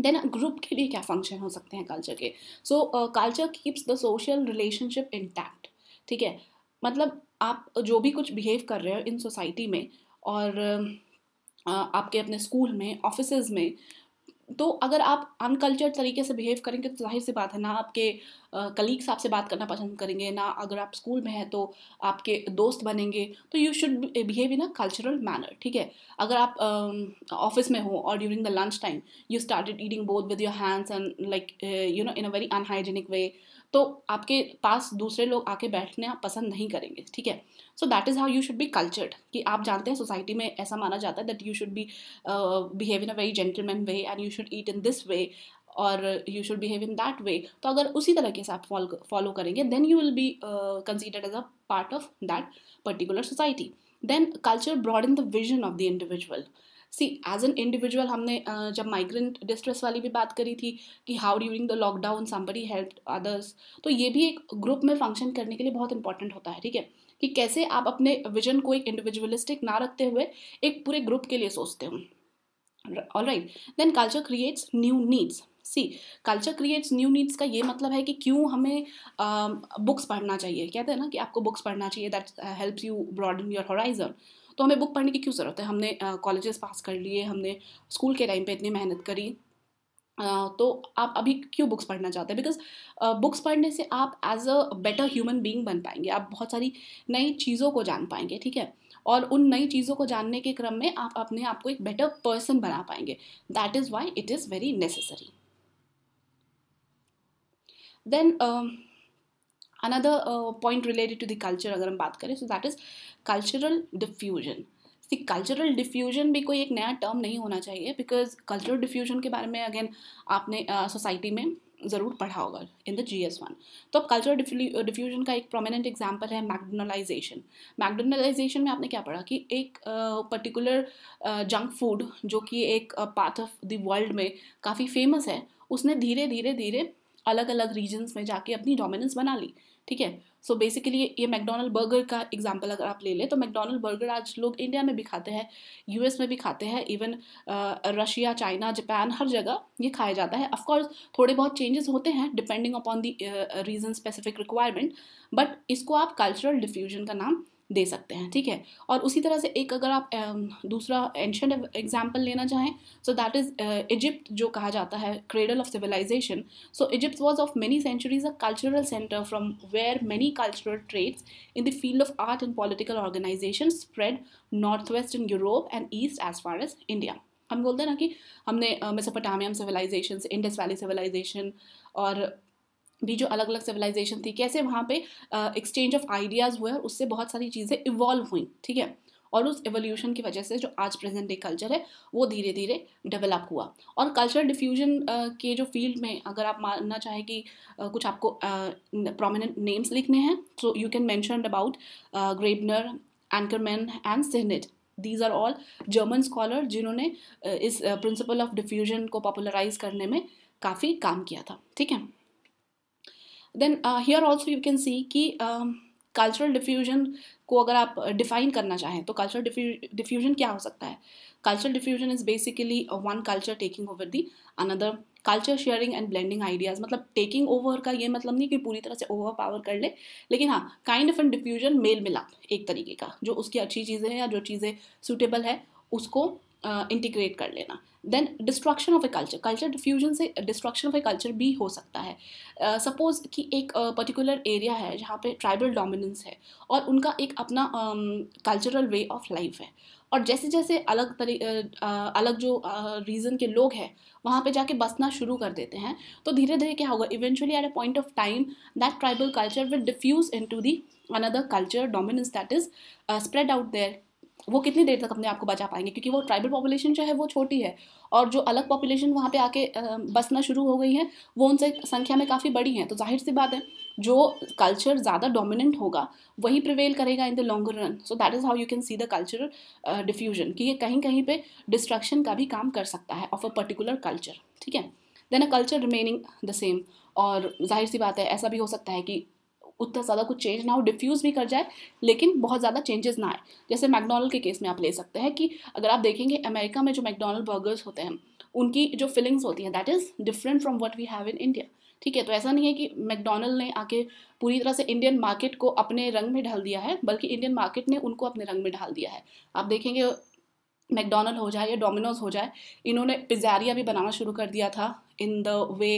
देन ग्रुप के लिए क्या फंक्शन हो सकते हैं कल्चर के so culture keeps the social relationship intact ठीक है मतलब आप जो भी कुछ बिहेव कर रहे हो इन सोसाइटी में और uh, आपके अपने स्कूल में ऑफिस में तो अगर आप अनकल्चर्ड तरीके से बिहेव करेंगे तो जाहिर सी बात है ना आपके कलीग्स आपसे बात करना पसंद करेंगे ना अगर आप स्कूल में हैं तो आपके दोस्त बनेंगे तो you should behave in a cultural manner ठीक है अगर आप ऑफिस में हो और during the lunch time you started eating both with your hands and like you know in a very unhygienic way तो आपके पास दूसरे लोग आके बैठना पसंद नहीं करेंगे ठीक है so that is how you should be cultured कि आप जानते हैं सोसाइटी में ऐसा माना जाता है that you should be behave in a very gentleman way and you should eat in this way और you should behave in that way तो अगर उसी तरीके से आप फॉलो करेंगे then you will be considered as a part of that particular society then culture broad in the vision of the individual see as an individual हमने जब migrant distress वाली भी बात करी थी कि how during the lockdown somebody help others तो ये भी एक ग्रुप में फंक्शन करने के लिए बहुत इंपॉर्टेंट होता है ठीक है कि कैसे आप अपने विजन को एक इंडिविजुअलिस्टिक ना रखते हुए एक पूरे ग्रुप के लिए सोचते हो all right then culture creates new needs see culture creates new needs का ये मतलब है कि क्यों हमें बुक्स uh, पढ़ना चाहिए कहते हैं ना कि आपको बुक्स पढ़ना चाहिए that helps you broaden your horizon तो हमें बुक पढ़ने की क्यों ज़रूरत है हमने कॉलेजेस पास कर लिए हमने स्कूल के टाइम पे इतनी मेहनत करी तो आप अभी क्यों बुक्स पढ़ना चाहते हैं बिकॉज बुक्स पढ़ने से आप as a better human being बन पाएंगे आप बहुत सारी नई चीज़ों को जान पाएंगे ठीक है और उन नई चीज़ों को जानने के क्रम में आप अपने आप को एक बेटर पर्सन बना पाएंगे that is why it is very necessary then another point related to the culture अगर हम बात करें so that is cultural diffusion see cultural diffusion भी कोई एक नया टर्म नहीं होना चाहिए बिकॉज कल्चरल डिफ्यूजन के बारे में अगेन आपने सोसाइटी uh, में ज़रूर पढ़ा होगा in the G S one तो अब कल्चरल डिफ्यूजन uh, का एक प्रोमिनेंट एग्जाम्पल है मैकडोनलाइजेशन मैकडोनलाइजेशन में आपने क्या पढ़ा कि एक पर्टिकुलर जंक फूड जो कि एक पार्ट ऑफ द वर्ल्ड में काफ़ी फेमस है उसने धीरे धीरे धीरे अलग अलग रीजन्स में जाके अपनी डोमिनेंस बना ली ठीक है सो बेसिकली ये मैकडोनल्ड बर्गर का एग्जाम्पल अगर आप ले लें तो मैकडोनल्ड बर्गर आज लोग इंडिया में भी खाते हैं यूएस में भी खाते हैं इवन रशिया चाइना जापान हर जगह ये खाया जाता है अफकोर्स थोड़े बहुत चेंजेस होते हैं depending upon the region specific requirement but इसको आप कल्चरल डिफ्यूजन का नाम दे सकते हैं ठीक है और उसी तरह से एक अगर आप दूसरा एंशंट एग्जाम्पल लेना चाहें सो दैट इज़ इजिप्ट जो कहा जाता है cradle of civilisation so Egypt was of many centuries a cultural centre from where many cultural trades in the field of art and political organisation spread north west in Europe and east as far as India हम बोलते हैं ना कि हमने Mesopotamian civilisation Indus valley civilisation और भी जो अलग अलग सिविलाइजेशन थी कैसे वहाँ पे एक्सचेंज ऑफ आइडियाज़ हुए और उससे बहुत सारी चीज़ें इवॉल्व हुई ठीक है और उस एवोल्यूशन की वजह से जो आज प्रेजेंट डे कल्चर है वो धीरे धीरे डेवलप हुआ और कल्चरल डिफ्यूजन के जो फील्ड में अगर आप मानना चाहें कि कुछ आपको प्रोमिनेंट नेम्स लिखने हैं so you can mention about Graebner Ankermann and Schmidt these are all German scholar जिन्होंने इस प्रिंसिपल ऑफ डिफ्यूजन को पॉपुलराइज करने में काफ़ी काम किया था ठीक है then here also you can see कि कल्चरल um, डिफ्यूजन को अगर आप डिफाइन uh, करना चाहें तो कल्चरल डिफ्यूजन क्या हो सकता है cultural diffusion is basically one culture taking over the another culture sharing and blending ideas मतलब टेकिंग ओवर का ये मतलब नहीं कि पूरी तरह से ओवर पावर कर ले लेकिन हाँ काइंड ऑफ एंड डिफ्यूजन मेल मिलाप एक तरीके का जो उसकी अच्छी चीज़ें हैं या जो चीज़ें सूटेबल है उसको इंटीग्रेट कर लेना then destruction of a culture culture diffusion से डिस्ट्रक्शन ऑफ ए कल्चर भी हो सकता है सपोज uh, कि एक पर्टिकुलर uh, एरिया है जहाँ पे ट्राइबल डोमिनेंस है और उनका एक अपना कल्चरल वे ऑफ लाइफ है और जैसे जैसे अलग तरी uh, अलग जो रीजन के लोग हैं वहाँ पे जाके बसना शुरू कर देते हैं तो धीरे धीरे क्या होगा eventually at a point of time that tribal culture will diffuse into the another culture dominance that is spread out there वो कितनी देर तक अपने आप को बचा पाएंगे क्योंकि वो ट्राइबल पॉपुलेशन जो है वो छोटी है और जो अलग पॉपुलेशन वहाँ पे आके बसना शुरू हो गई है वो उनसे संख्या में काफ़ी बड़ी हैं तो जाहिर सी बात है जो कल्चर ज़्यादा डोमिनेंट होगा वही प्रिवेल करेगा in the longer run so that is how you can see the culture diffusion कि ये कहीं कहीं पर डिस्ट्रक्शन का भी काम कर सकता है ऑफ अ पर्टिकुलर कल्चर ठीक है then a culture remaining the same और जाहिर सी बात है ऐसा भी हो सकता है कि उतना ज़्यादा कुछ चेंज ना हो डिफ्यूज़ भी कर जाए लेकिन बहुत ज़्यादा चेंजेस ना आए जैसे मैकडोनल्ड के केस में आप ले सकते हैं कि अगर आप देखेंगे अमेरिका में जो मैकडोनल्ड बर्गर्स होते हैं उनकी जो फीलिंग्स होती हैं that is different from what we have in India ठीक है तो ऐसा नहीं है कि मैकडोनल्ड ने आके पूरी तरह से इंडियन मार्केट को अपने रंग में ढाल दिया है बल्कि इंडियन मार्केट ने उनको अपने रंग में ढाल दिया है आप देखेंगे मैकडोनल्ड हो जाए या डोमिनोज हो जाए इन्होंने पिजारिया भी बनाना शुरू कर दिया था in the way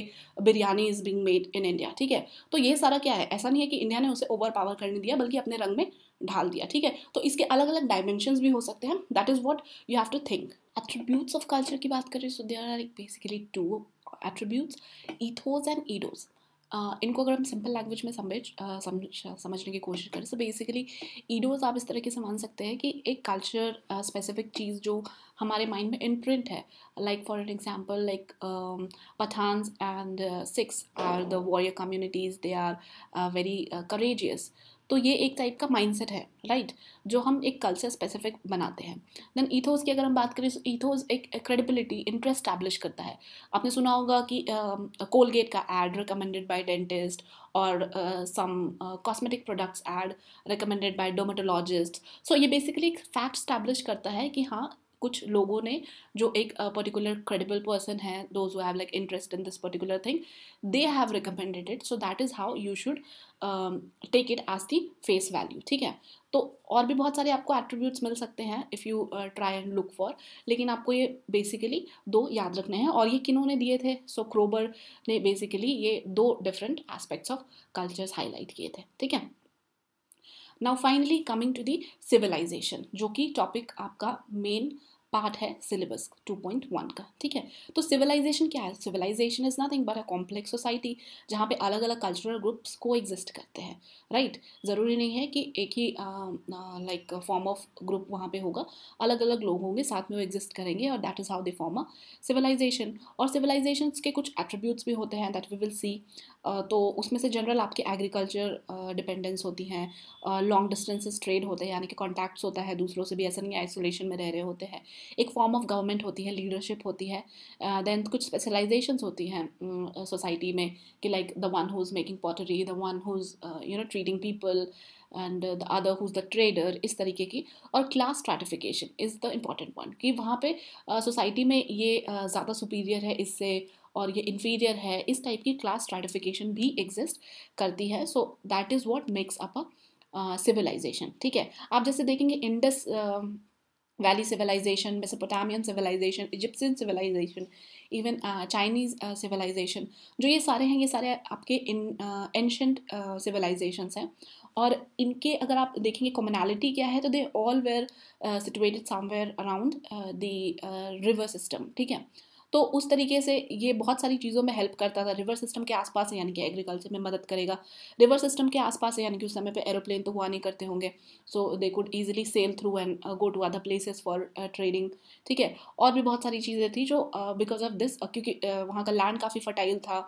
biryani is being made in India ठीक है तो ये सारा क्या है ऐसा नहीं है कि इंडिया ने उसे ओवर पावर करने दिया बल्कि अपने रंग में ढाल दिया ठीक है तो इसके अलग अलग डायमेंशन भी हो सकते हैं that is what you have to think attributes of culture की बात करें so there are basically two attributes ethos and eidos इनको अगर हम सिंपल लैंग्वेज में समझ समझने की कोशिश करें सो बेसिकली ईडोज आप इस तरीके से मान सकते हैं कि एक कल्चर स्पेसिफिक चीज़ जो हमारे माइंड में इनप्रिंट है like for an example like Pathans and Sikhs are the warrior communities they are very courageous तो ये एक टाइप का माइंडसेट है राइट right? जो हम एक कल्चर स्पेसिफिक बनाते हैं देन ईथोस की अगर हम बात करें ईथोस एक क्रेडिबिलिटी इंटरेस्ट स्टैब्लिश करता है आपने सुना होगा कि कोलगेट uh, का एड रिकमेंडेड बाय डेंटिस्ट और some cosmetic products ad recommended by dermatologist so ये बेसिकली एक फैक्ट स्टैब्लिश करता है कि हाँ कुछ लोगों ने जो एक पर्टिकुलर क्रेडिबल पर्सन है those have like interest in this particular thing they have recommended it so that is how you should take it as the face value ठीक है तो और भी बहुत सारे आपको एट्रीब्यूट्स मिल सकते हैं if you try and look for लेकिन आपको ये बेसिकली दो याद रखने हैं और ये किन्होंने दिए थे सो so, क्रोबर ने बेसिकली ये दो different aspects of cultures highlight किए थे ठीक है now finally coming to the civilisation जो कि टॉपिक आपका मेन पार्ट है सिलेबस 2.1 का ठीक है तो सिविलाइजेशन क्या है civilisation is nothing but a complex society जहाँ पे अलग अलग कल्चरल ग्रुप्स को एग्जिस्ट करते हैं राइट right? ज़रूरी नहीं है कि एक ही लाइक फॉर्म ऑफ ग्रुप वहाँ पे होगा अलग अलग लोग होंगे साथ में वो एग्जिस्ट करेंगे और that is how they form a civilisation और सिविलाइजेशन के कुछ एट्रीब्यूट्स भी होते हैं दैट वी विल सी तो उसमें से जनरल आपके एग्रीकल्चर डिपेंडेंस होती हैं लॉन्ग डिस्टेंसेस ट्रेड होते हैं यानी कि कॉन्टैक्ट्स होता है दूसरों से भी ऐसा नहीं आइसोलेशन में रह रहे होते हैं एक फॉर्म ऑफ गवर्नमेंट होती है लीडरशिप होती है देन uh, कुछ स्पेशलाइजेशंस होती हैं सोसाइटी uh, में कि like the one who is making pottery the one who is you know treating people and the other who is the trader इस तरीके की और class stratification is the important point कि वहाँ पे सोसाइटी uh, में ये uh, ज़्यादा सुपीरियर है इससे और ये इन्फीरियर है इस टाइप की क्लास स्ट्रेटिफिकेशन भी एग्जिस्ट करती है so that is what makes up a civilisation ठीक है आप जैसे देखेंगे Indus uh, valley civilisation Mesopotamian civilisation Egyptian civilisation even Chinese civilisation जो ये सारे हैं ये सारे आपके इन एंशंट सिविलाइजेशंस हैं और इनके अगर आप देखेंगे कॉमनैलिटी क्या है तो they all were situated somewhere around the river system ठीक है तो उस तरीके से ये बहुत सारी चीज़ों में हेल्प करता था रिवर सिस्टम के आसपास यानी कि एग्रीकल्चर में मदद करेगा रिवर सिस्टम के आसपास यानी कि उस समय पे एरोप्लेन तो हुआ नहीं करते होंगे so they could easily sell through and go to other places for trading ठीक है और भी बहुत सारी चीज़ें थी जो बिकॉज ऑफ दिस क्योंकि uh, वहाँ का लैंड काफ़ी फर्टाइल था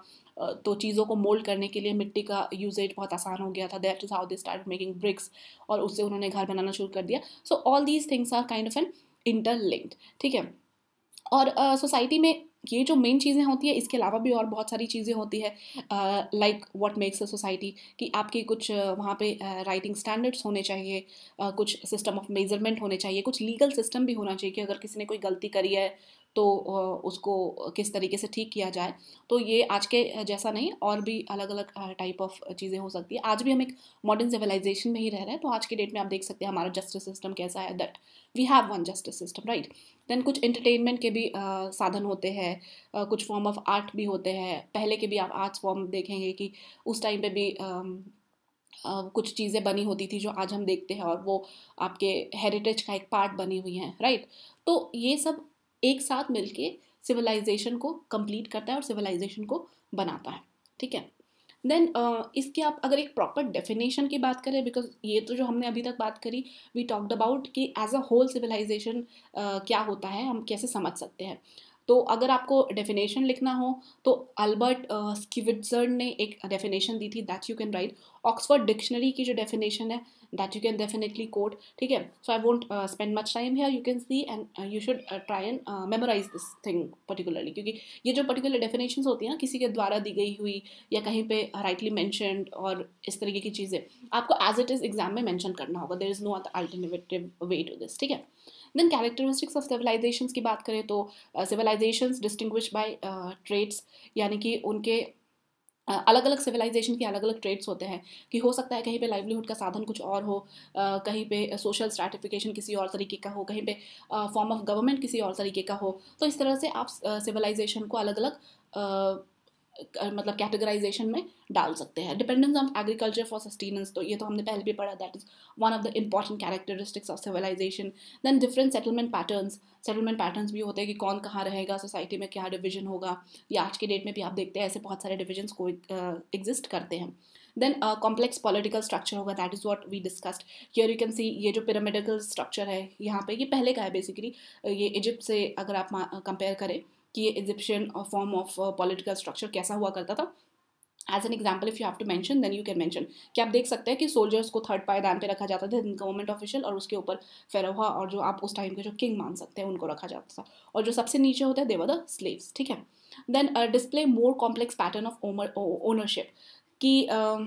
uh, तो चीज़ों को मोल्ड करने के लिए मिट्टी का यूजेज बहुत आसान हो गया था that is how they start making bricks और उससे उन्होंने घर बनाना शुरू कर दिया so all these things are kind of an interlinked ठीक है और सोसाइटी uh, में ये जो मेन चीज़ें होती है इसके अलावा भी और बहुत सारी चीज़ें होती है like what makes a society कि आपके कुछ वहाँ पे राइटिंग uh, स्टैंडर्ड्स होने चाहिए uh, कुछ सिस्टम ऑफ मेजरमेंट होने चाहिए कुछ लीगल सिस्टम भी होना चाहिए कि अगर किसी ने कोई गलती करी है तो उसको किस तरीके से ठीक किया जाए तो ये आज के जैसा नहीं और भी अलग अलग टाइप ऑफ चीज़ें हो सकती है आज भी हम एक मॉडर्न सिविलाइजेशन में ही रह रहे हैं तो आज के डेट में आप देख सकते हैं हमारा जस्टिस सिस्टम कैसा है that we have one justice system right then कुछ एंटरटेनमेंट के भी आ, साधन होते हैं कुछ फॉर्म ऑफ आर्ट भी होते हैं पहले के भी आप आर्ट्स फॉर्म देखेंगे कि उस टाइम पे भी आ, Uh, कुछ चीज़ें बनी होती थी जो आज हम देखते हैं और वो आपके हेरिटेज का एक पार्ट बनी हुई हैं राइट तो ये सब एक साथ मिलके सिविलाइजेशन को कंप्लीट करता है और सिविलाइजेशन को बनाता है ठीक है देन uh, इसके आप अगर एक प्रॉपर डेफिनेशन की बात करें बिकॉज ये तो जो हमने अभी तक बात करी वी टॉक्ड अबाउट कि एज अ होल सिविलाइजेशन क्या होता है हम कैसे समझ सकते हैं तो अगर आपको डेफिनेशन लिखना हो तो अल्बर्ट स्किविट्जर uh, ने एक डेफिनेशन दी थी that you can write Oxford dictionary की जो डेफिनेशन है that you can definitely quote ठीक है so I won't spend much time here you can see and you should try and memorize this thing particularly क्योंकि ये जो particular definition होती है ना किसी के द्वारा दी गई हुई या कहीं पे राइटली मैंशन और इस तरीके की चीज़ें आपको एज इट इज़ एग्जाम में मैंशन करना होगा there is no alternative way to this ठीक है देन कैरेक्टरिस्टिक्स ऑफ सिविलाइजेशंस की बात करें तो सिविलाइजेशंस डिस्टिंग्विश बाय ट्रेड्स यानी कि उनके Uh, अलग अलग सिविलाइजेशन के अलग अलग ट्रेड्स होते हैं कि हो सकता है कहीं पे लाइवलीहुड का साधन कुछ और हो uh, कहीं पे सोशल स्ट्रेटिफिकेशन किसी और तरीके का हो कहीं पे फॉर्म ऑफ गवर्नमेंट किसी और तरीके का हो तो इस तरह से आप सिविलाइजेशन uh, को अलग अलग मतलब कैटेगराइजेशन में डाल सकते हैं dependence of agriculture for sustenance तो ये तो हमने पहले भी पढ़ा that is one of the important characteristics of civilization then different settlement patterns settlement patterns भी होते हैं कि कौन कहाँ रहेगा सोसाइटी में क्या डिवीजन होगा या आज के डेट में भी आप देखते हैं ऐसे बहुत सारे डिविजन्स को एग्जिस्ट करते हैं देन कॉम्प्लेक्स पॉलिटिकल स्ट्रक्चर होगा that is what we discussed here you can see ये जो पिरामिडिकल स्ट्रक्चर है यहाँ पे ये पहले का है बेसिकली ये इजिप्ट से अगर आप कंपेयर करें कि Egyptian form of political structure कैसा हुआ करता था as an example if you have to mention then you can mention कि आप देख सकते हैं कि सोल्जर्स को थर्ड पायदान पर रखा जाता था गवर्नमेंट ऑफिशियल और उसके ऊपर फेरोहा और जो आप उस टाइम के जो किंग मान सकते हैं उनको रखा जाता था और जो सबसे नीचे होते हैं देवर द स्लेव्स ठीक है then display more complex pattern of ownership कि um,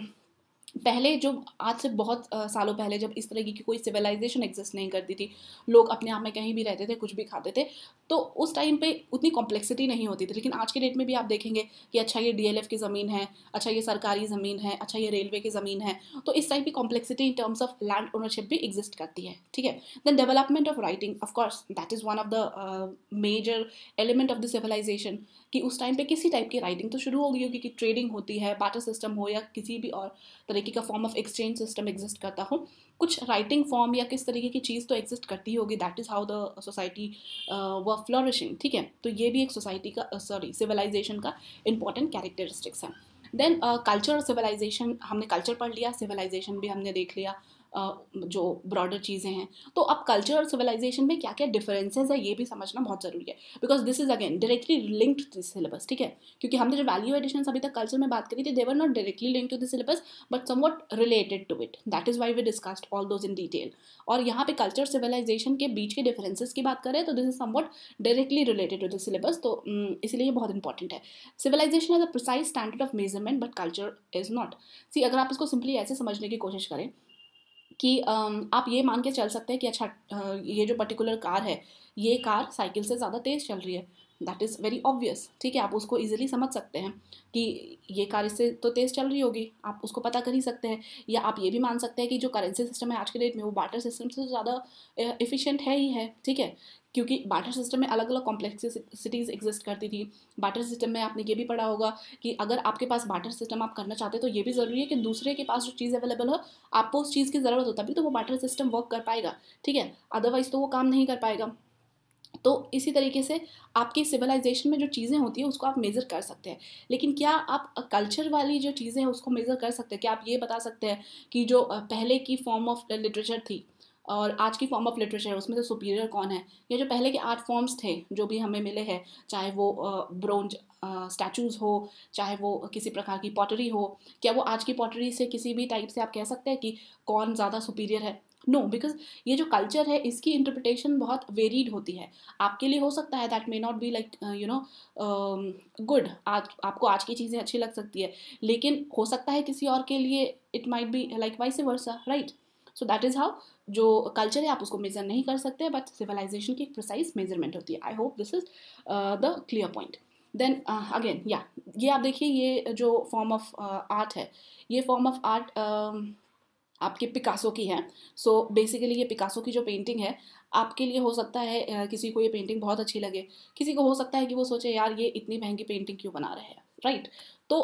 पहले जो आज से बहुत uh, सालों पहले जब इस तरह की कोई सिविलाइजेशन एग्जिस्ट नहीं करती थी लोग अपने आप में कहीं भी रहते थे कुछ भी खाते थे तो उस टाइम पे उतनी कॉम्प्लेक्सिटी नहीं होती थी लेकिन आज के डेट में भी आप देखेंगे कि अच्छा ये डीएलएफ की ज़मीन है अच्छा ये सरकारी ज़मीन है अच्छा ये रेलवे की ज़मीन है तो इस टाइप की complexity in terms of land ownership भी एग्जिस्ट करती है ठीक है then development of writing of course that is one of the major element of the civilization कि उस टाइम पे किसी टाइप की राइटिंग तो शुरू हो गई होगी कि ट्रेडिंग होती है बाटर सिस्टम हो या किसी भी और तरीके का form of exchange system exist करता हो कुछ राइटिंग फॉर्म या किस तरीके की चीज़ तो एग्जिस्ट करती होगी that is how the society was flourishing ठीक है तो ये भी एक सोसाइटी का सॉरी uh, सिविलाइजेशन का इंपॉर्टेंट कैरेक्टरिस्टिक्स है देन कल्चर और सिविलाइजेशन हमने कल्चर पढ़ लिया सिविलाइजेशन भी हमने देख लिया जो ब्रॉडर चीज़ें हैं तो अब कल्चर और सिविलाइजेशन में क्या क्या डिफरेंसेज है ये भी समझना बहुत ज़रूरी है because this is again directly linked to this syllabus ठीक है क्योंकि हमने जो वैल्यू एडिशन अभी तक कल्चर में बात करी थी they were not directly link to the syllabus but some related to it that is why we discussed all those in detail और यहाँ पे कल्चर सिविलाइजेशन के बीच के डिफरेंसेज की बात करें तो this is some directly related to the syllabus तो इसलिए ये बहुत इंपॉर्टेंट है civilization is a precise standard of measurement but culture is not see अगर आप इसको सिंपली ऐसे समझने की कोशिश करें कि आप ये मान के चल सकते हैं कि अच्छा ये जो पर्टिकुलर कार है ये कार साइकिल से ज़्यादा तेज़ चल रही है दैट इज़ वेरी ऑब्वियस ठीक है आप उसको ईजिली समझ सकते हैं कि ये कार इससे तो तेज़ चल रही होगी आप उसको पता कर ही सकते हैं या आप ये भी मान सकते हैं कि जो करेंसी सिस्टम है आज के डेट में वो बाटर सिस्टम से ज़्यादा इफ़िशेंट है ही है ठीक है क्योंकि बाटर सिस्टम में अलग अलग कॉम्प्लेक्सिटीज़ एग्जिस्ट करती थी बाटर सिस्टम में आपने ये भी पढ़ा होगा कि अगर आपके पास बाटर सिस्टम आप करना चाहते हैं तो ये भी ज़रूरी है कि दूसरे के पास जो चीज़ अवेलेबल हो आपको उस चीज़ की ज़रूरत हो तभी तो वो बाटर सिस्टम वर्क कर पाएगा ठीक है अदरवाइज़ तो वो काम नहीं कर पाएगा तो इसी तरीके से आपकी सिविलाइजेशन में जो चीज़ें होती हैं उसको आप मेज़र कर सकते हैं लेकिन क्या आप कल्चर वाली जो चीज़ें हैं उसको मेज़र कर सकते हैं क्या आप ये बता सकते हैं कि जो पहले की फॉर्म ऑफ लिटरेचर थी और आज की फॉर्म ऑफ लिटरेचर उसमें से तो सुपीरियर कौन है ये जो पहले के आर्ट फॉर्म्स थे जो भी हमें मिले हैं चाहे वो ब्रोंज स्टैचूज़ हो चाहे वो किसी प्रकार की पॉटरी हो क्या वो आज की पॉटरी से किसी भी टाइप से आप कह सकते हैं कि कौन ज़्यादा सुपीरियर है नो no, बिकॉज ये जो कल्चर है इसकी इंटरप्रिटेशन बहुत वेरीड होती है आपके लिए हो सकता है that may not be like you know good आज आपको आज की चीज़ें अच्छी लग सकती है लेकिन हो सकता है किसी और के लिए it might be like vice versa right so that is how जो कल्चर है आप उसको मेज़र नहीं कर सकते बट सिविलाइजेशन की एक प्रिसाइज मेजरमेंट होती है I hope this is the clear point then again या ये आप देखिए ये जो फॉर्म ऑफ आर्ट है ये फॉर्म ऑफ आर्ट आपके पिकासो की है सो so, बेसिकली ये पिकासो की जो पेंटिंग है आपके लिए हो सकता है uh, किसी को ये पेंटिंग बहुत अच्छी लगे किसी को हो सकता है कि वो सोचे यार ये इतनी महंगी पेंटिंग क्यों बना रहे हैं राइट right? तो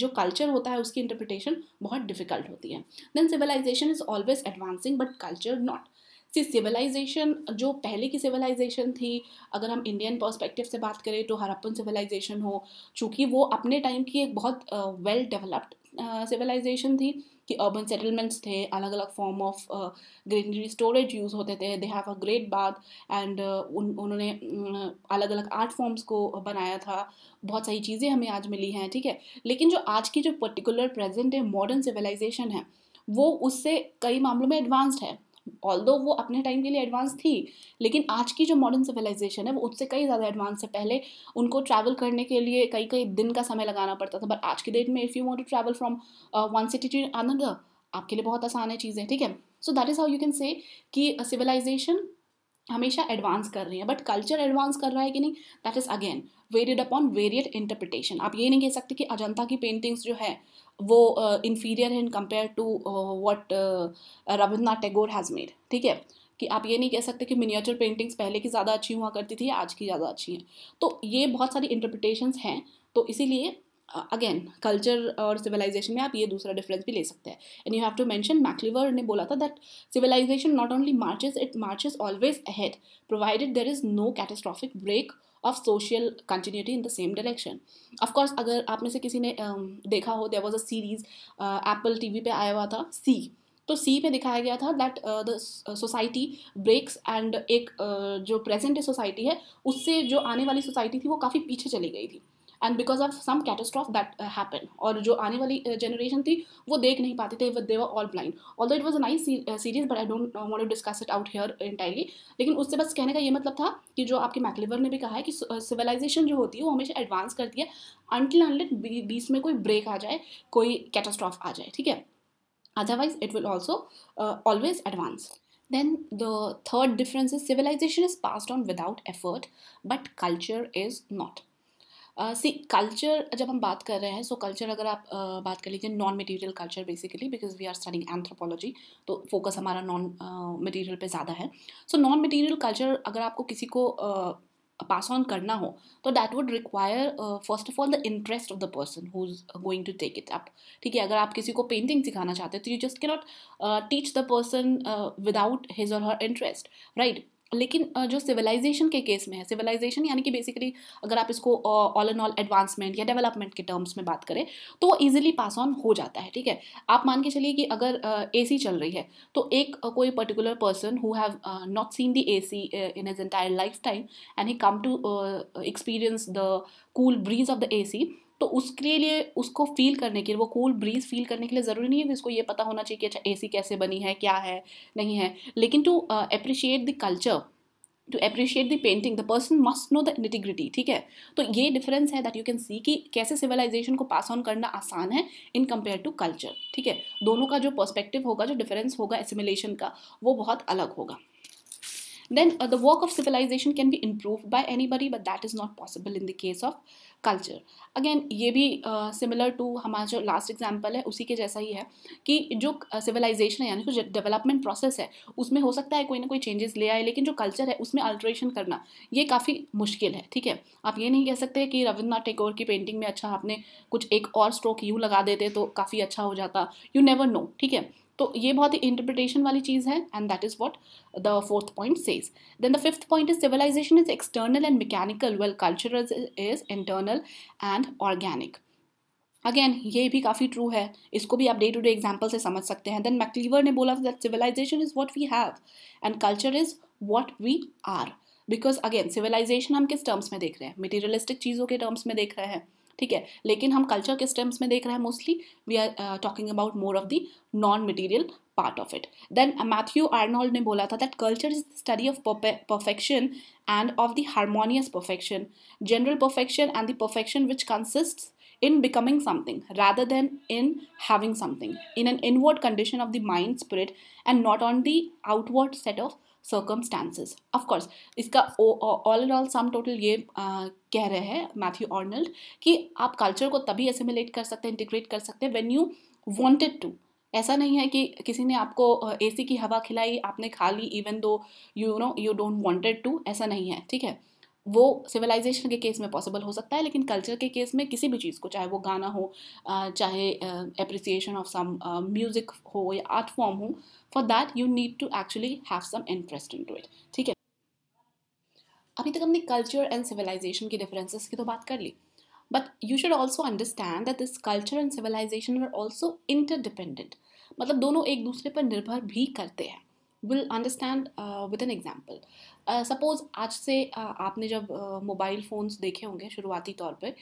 जो कल्चर होता है उसकी इंटरप्रिटेशन बहुत डिफिकल्ट होती है then civilization is always advancing but culture not see civilization जो पहले की सिविलाइजेशन थी अगर हम इंडियन पर्सपेक्टिव से बात करें तो हरप्पन सिविलाइजेशन हो चूँकि वो अपने टाइम की एक बहुत वेल डेवलप्ड सिविलाइजेशन थी कि अर्बन सेटलमेंट्स थे अलग अलग form of granary storage use होते थे they have a great bath and उन्होंने अलग अलग आर्ट फॉर्म्स को बनाया था बहुत सारी चीज़ें हमें आज मिली हैं ठीक है लेकिन जो आज की जो पर्टिकुलर प्रेजेंट है मॉडर्न सिविलाइजेशन है वो उससे कई मामलों में एडवांस्ड है ऑल दो वो अपने टाइम के लिए एडवांस थी लेकिन आज की जो मॉडर्न सिविलाइजेशन है वो उससे कई ज़्यादा एडवांस है पहले उनको ट्रैवल करने के लिए कई कई दिन का समय लगाना पड़ता था बट आज की डेट में if you want to travel from one city to another आपके लिए बहुत आसान है चीज़ें ठीक है so that is how you can say कि सिविलाइजेशन हमेशा एडवांस कर रही है बट कल्चर एडवांस कर रहा है कि नहीं that is again varied upon varied interpretation आप ये नहीं कह सकते कि अजंता की पेंटिंग्स जो है वो इन्फीरियर है in compare to what Rabindranath Tagore has made ठीक है कि आप ये नहीं कह सकते कि मिनिएचर पेंटिंग्स पहले की ज़्यादा अच्छी हुआ करती थी आज की ज़्यादा अच्छी हैं तो ये बहुत सारी इंटरप्रिटेशंस हैं तो इसीलिए अगेन कल्चर और सिविलाइजेशन में आप ये दूसरा डिफरेंस भी ले सकते हैं and you have to mention MacIver ने बोला था that civilization not only marches it marches always ahead provided there is no catastrophic break of social continuity in the same direction of course अगर आप में से किसी ने um, देखा हो there was a series Apple uh, वी पे आया हुआ था सी तो सी में दिखाया गया था that the society breaks and एक uh, जो प्रेजेंट सोसाइटी है उससे जो आने वाली सोसाइटी थी वो काफ़ी पीछे चली गई थी and because of some catastrophe that happen और जो आने वाली जनरेशन uh, थी वो देख नहीं पाते थे they were all blind although it was a nice series but I don't want to discuss it out here entirely लेकिन उससे बस कहने का ये मतलब था कि जो आपके मैकलेवर ने भी कहा है कि सिविलाइजेशन uh, जो होती है वो हमेशा एडवांस करती है अनटिल अनलेट बीच में कोई ब्रेक आ जाए कोई कैटस्ट्रॉफ आ जाए ठीक है otherwise it will also always advance advance the third difference is civilization is is on without effort but culture is not see culture जब हम बात कर रहे हैं सो so कल्चर अगर आप uh, बात कर लीजिए non material culture basically because we are studying anthropology तो फोकस हमारा नॉन मटेरियल पे ज़्यादा है सो नॉन मटेरियल कल्चर अगर आपको किसी को पास ऑन करना हो तो that would require first of all the interest of the person who is going to take it up ठीक है अगर आप किसी को पेंटिंग सिखाना चाहते हो तो you just can not teach the person without his और हर इंटरेस्ट राइट लेकिन जो सिविलाइजेशन के केस में है सिविलाइजेशन यानी कि बेसिकली अगर आप इसको ऑल एंड ऑल एडवांसमेंट या डेवलपमेंट के टर्म्स में बात करें तो वो ईजिली पास ऑन हो जाता है ठीक है आप मान के चलिए कि अगर ए uh, चल रही है तो एक uh, कोई particular person who have not seen the AC in his entire lifetime and he come to experience the cool breeze of the AC तो उसके लिए उसको फील करने के लिए वो कूल ब्रीज फील करने के लिए ज़रूरी नहीं है कि उसको ये पता होना चाहिए कि अच्छा सी कैसे बनी है क्या है नहीं है लेकिन to appreciate the culture to appreciate the painting the person must know the integrity ठीक है तो ये डिफरेंस है दैट यू कैन सी कि कैसे सिविलाइजेशन को पास ऑन करना आसान है इन कंपेयर टू कल्चर ठीक है दोनों का जो पर्स्पेक्टिव होगा जो डिफरेंस होगा एसिमिलेशन का वो बहुत अलग होगा then the work of civilization can be improve by anybody but that is not possible in the case of culture again ये भी सिमिलर टू हमारा जो लास्ट एग्जाम्पल है उसी के जैसा ही है कि जो सिविलाइजेशन है यानी कि जो डेवलपमेंट प्रोसेस है उसमें हो सकता है कोई ना कोई चेंजेस ले आए लेकिन जो कल्चर है उसमें अल्ट्रेशन करना ये काफ़ी मुश्किल है ठीक है आप ये नहीं कह सकते कि रविन्द्रनाथ टैगोर की पेंटिंग में अच्छा आपने कुछ एक और स्ट्रोक यूँ लगा देते तो काफ़ी अच्छा हो जाता यू नेवर नो ठीक है तो ये बहुत ही इंटरप्रिटेशन वाली चीज़ है and that is what the fourth point says then the fifth point is civilization is external and mechanical well culture is internal and organic again ये भी काफ़ी ट्रू है इसको भी आप डे टू डे एग्जाम्पल से समझ सकते हैं देन मैक्लीवर ने बोला that civilization is what we have and culture is what we are because again civilization हम किस टर्म्स में देख रहे हैं मटीरियलिस्टिक चीज़ों के टर्म्स में देख रहे हैं ठीक है लेकिन हम कल्चर के स्टेम्स में देख रहे हैं mostly we are talking about more of the non material part of it then Matthew Arnold ने बोला था that culture is study of perfection and of the harmonious perfection general perfection and the perfection which consist in becoming something rather than in having something in an inward condition of the mind spirit and not on the outward set of circumstances of course इसका all and all some total ये कह रहे हैं Matthew Arnold कि आप culture को तभी assimilate कर सकते हैं इंटीग्रेट कर सकते हैं व्हेन यू वांटेड टू ऐसा नहीं है कि किसी ने आपको ए की हवा खिलाई आपने खा ली even though you know you don't wanted to ऐसा नहीं है ठीक है वो सिविलाइजेशन के केस में पॉसिबल हो सकता है लेकिन कल्चर के केस में किसी भी चीज़ को चाहे वो गाना हो चाहे अप्रिसिएशन ऑफ सम म्यूज़िक हो या आर्ट फॉर्म हो for that you need to actually have some interest in to it ठीक है अभी तक हमने कल्चर एंड सिविलाइजेशन की डिफरेंसेस की तो बात कर ली but you should also understand that this culture and civilization are also interdependent मतलब दोनों एक दूसरे पर निर्भर भी करते हैं will understand with an example suppose आज से uh, आपने जब मोबाइल uh, फ़ोन्स देखे होंगे शुरुआती तौर पर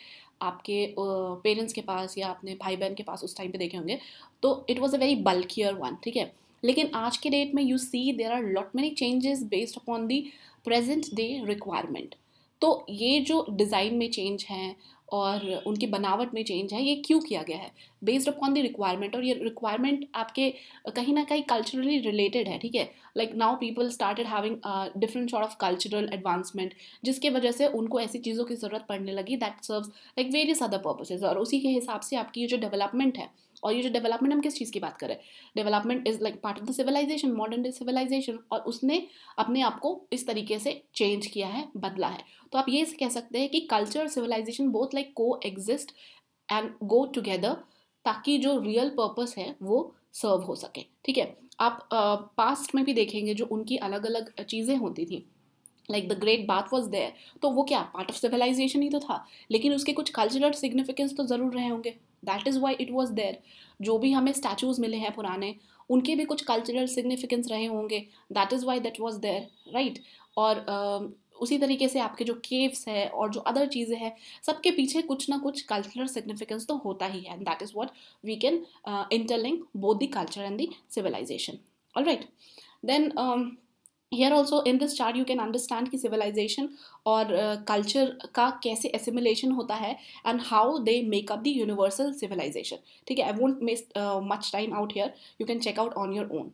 आपके पेरेंट्स uh, के पास या अपने भाई बहन के पास उस टाइम पे देखे होंगे तो it was a very bulkier one ठीक है लेकिन आज के डेट में you see there are lot many changes based upon the present day requirement तो ये जो डिज़ाइन में चेंज हैं और उनकी बनावट में चेंज है ये क्यों किया गया है बेस्ड अपॉन द रिक्वायरमेंट और ये रिक्वायरमेंट आपके कहीं ना कहीं कल्चरली रिलेटेड है ठीक है like now people started having different sort of cultural advancement जिसके वजह से उनको ऐसी चीज़ों की ज़रूरत पड़ने लगी that serve like various other purposes और उसी के हिसाब से आपकी जो डेवलपमेंट है और ये जो डेवलपमेंट हम किस चीज़ की बात करें development is like part of the civilization modern day civilization और उसने अपने आप को इस तरीके से चेंज किया है बदला है तो आप ये कह सकते हैं कि कल्चर और civilisation both like coexist and go together ताकि जो रियल पर्पस है वो सर्व हो सके ठीक है आप पास्ट uh, में भी देखेंगे जो उनकी अलग अलग चीज़ें होती थी like the great bath was there तो वो क्या पार्ट ऑफ सिविलाइजेशन ही तो था लेकिन उसके कुछ कल्चरल सिग्निफिकेंस तो ज़रूर रहे होंगे that is why it was there जो भी हमें स्टैचूज़ मिले हैं पुराने उनके भी कुछ कल्चरल सिग्निफिकेंस रहे होंगे that is why that was there right और uh, उसी तरीके से आपके जो केव्स है और जो अदर चीज़ें हैं सबके पीछे कुछ ना कुछ कल्चरल सिग्निफिकेंस तो होता ही है and that is what we can interlink both the culture and the civilisation all right then here also in this chart you can understand कि सिविलाइजेशन और कल्चर uh, का कैसे एसिमिलेशन होता है and how they make up the universal civilisation ठीक है I won't miss much time out here you can check out on your own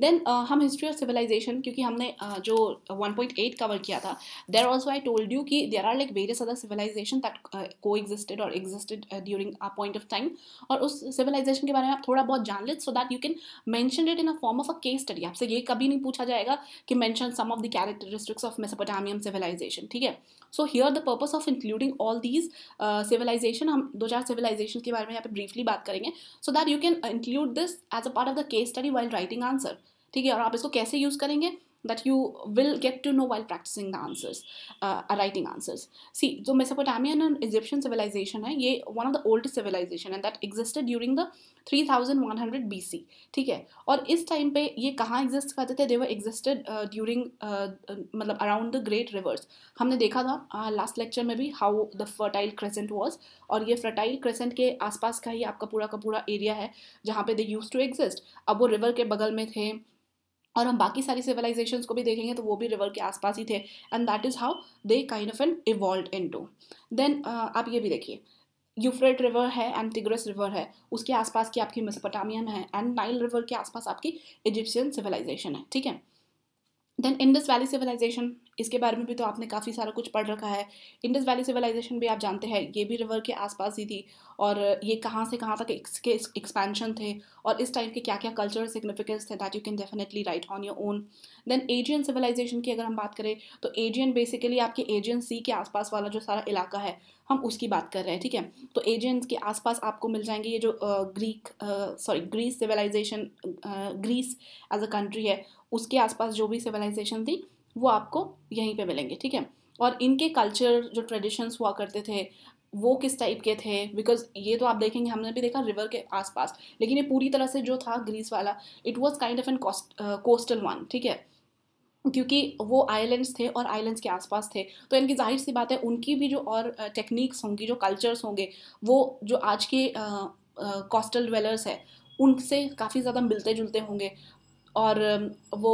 then uh, हम history of civilisation क्योंकि हमने uh, जो 1.8 कवर किया था there also I told you कि there are like various other civilisation that coexisted और existed during a point of time और उस सिविलाइजेशन के बारे में आप थोड़ा बहुत जान लें so that you can mention it in a form of a case study आपसे ये कभी नहीं पूछा जाएगा कि mention some of the characteristics of Mesopotamian civilisation ठीक है so here the purpose of including all these civilisation हम दो चार सिविलाइजेशन के बारे में यहाँ पे ब्रीफली बात करेंगे so that you can include this as a part of the case study while writing answer ठीक है और आप इसको कैसे यूज़ करेंगे that you will get to know while practising the answers writing answers see जो मेसोपोटामियन एंड इजिप्शियन सिविलाइजेशन है ये one of the old civilisation है that existed during the three thousand one hundred B C ठीक है और इस time पे ये कहाँ एग्जिस्ट करते थे देवर एग्जिस्टेड ड्यूरिंग मतलब अराउंड द ग्रेट रिवर्स हमने देखा था लास्ट uh, लेक्चर में भी how the fertile crescent was और ये फर्टाइल क्रेसेंट के आसपास का ही आपका पूरा का पूरा एरिया है जहाँ पे दे यूज टू एग्जिस्ट अब वो रिवर के बगल में थे और हम बाकी सारी सिविलाइजेशन को भी देखेंगे तो वो भी रिवर के आसपास ही थे and that is how they kind of an evolve in into then आप ये भी देखिए यूफ्रेट रिवर है एंड टिग्रस रिवर है उसके आसपास की आपकी मेसोपोटामियन है एंड नाइल रिवर के आसपास आपकी इजिप्शियन सिविलाइजेशन है ठीक है देन इंडस वैली सिविलाइजेशन इसके बारे में भी तो आपने काफ़ी सारा कुछ पढ़ रखा है इंडस वैली सिविलाइजेशन भी आप जानते हैं ये भी रिवर के आसपास ही थी और ये कहाँ से कहाँ तक इसके एक्सपेंशन थे और इस टाइप के क्या क्या कल्चरल सिग्निफिकेंस थे that you can definitely write on your own then Aegean civilisation की अगर हम बात करें तो एजियन बेसिकली आपके एजियन सी के आसपास वाला जो सारा इलाका है हम उसकी बात कर रहे हैं ठीक है तो एजियन के आसपास आपको मिल जाएंगे ये जो Greek sorry Greece civilisation Greece as a country है उसके आसपास जो भी सिविलाइजेशन थी वो आपको यहीं पे मिलेंगे ठीक है और इनके कल्चर जो ट्रेडिशंस हुआ करते थे वो किस टाइप के थे बिकॉज ये तो आप देखेंगे हमने भी देखा रिवर के आसपास लेकिन ये पूरी तरह से जो था ग्रीस वाला it was kind of an coastal one ठीक है क्योंकि वो आइलैंड्स थे और आइलैंड्स के आसपास थे तो इनकी जाहिर सी बात है उनकी भी जो और टेक्निक्स uh, होंगी जो कल्चर्स होंगे वो जो आज के कोस्टल ड्वेलर्स है उनसे काफ़ी ज़्यादा मिलते जुलते होंगे और वो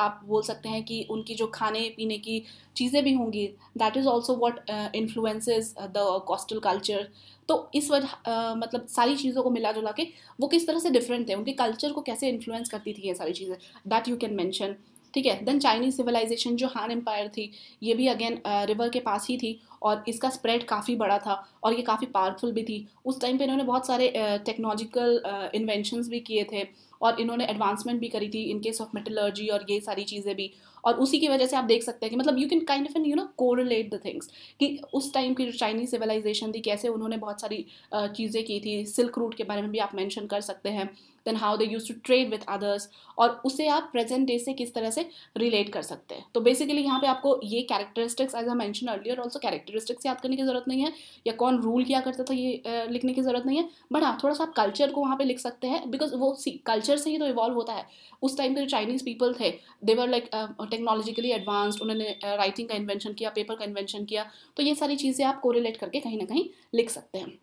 आप बोल सकते हैं कि उनकी जो खाने पीने की चीज़ें भी होंगी that is also what influences the coastal culture तो इस वजह मतलब सारी चीज़ों को मिला जुला के वो किस तरह से डिफरेंट थे उनके कल्चर को कैसे इन्फ्लुएंस करती थी ये सारी चीज़ें दैट यू कैन मैंशन ठीक है देन चाइनीज सिविलाइजेशन जो हान एम्पायर थी ये भी अगेन रिवर के पास ही थी और इसका स्प्रेड काफ़ी बड़ा था और ये काफ़ी पावरफुल भी थी उस टाइम पे इन्होंने बहुत सारे टेक्नोलॉजिकल इन्वेंशंस भी किए थे और इन्होंने एडवांसमेंट भी करी थी इन केस ऑफ मेटलर्जी और ये सारी चीज़ें भी और उसी की वजह से आप देख सकते हैं कि मतलब you can kind of an you know correlate the things कि उस टाइम की जो चाइनीज सिविलाइजेशन थी कैसे उन्होंने बहुत सारी चीज़ें की थी सिल्क रूट के बारे में भी आप मैंशन कर सकते हैं then how they use to trade with others और उसे आप प्रेजेंट डे से किस तरह से रिलेट कर सकते हैं तो बेसिकली यहाँ पे आपको ये characteristics as I mention earlier also characteristics याद करने की जरूरत नहीं है या कौन रूल किया करता था ये लिखने की जरूरत नहीं है बट हाँ थोड़ा सा आप कल्चर को वहाँ पे लिख सकते हैं बिकॉज वो सी कल्चर से ही तो इवॉल्व होता है उस टाइम पे जो चाइनीज पीपल थे देवर लाइक टेक्नोलॉजिकली एडवांस्ड उन्होंने राइटिंग का इन्वेंशन किया पेपर का इन्वेंशन किया तो ये सारी चीज़ें आप कोरिलेट करके कहीं ना कहीं लिख सकते हैं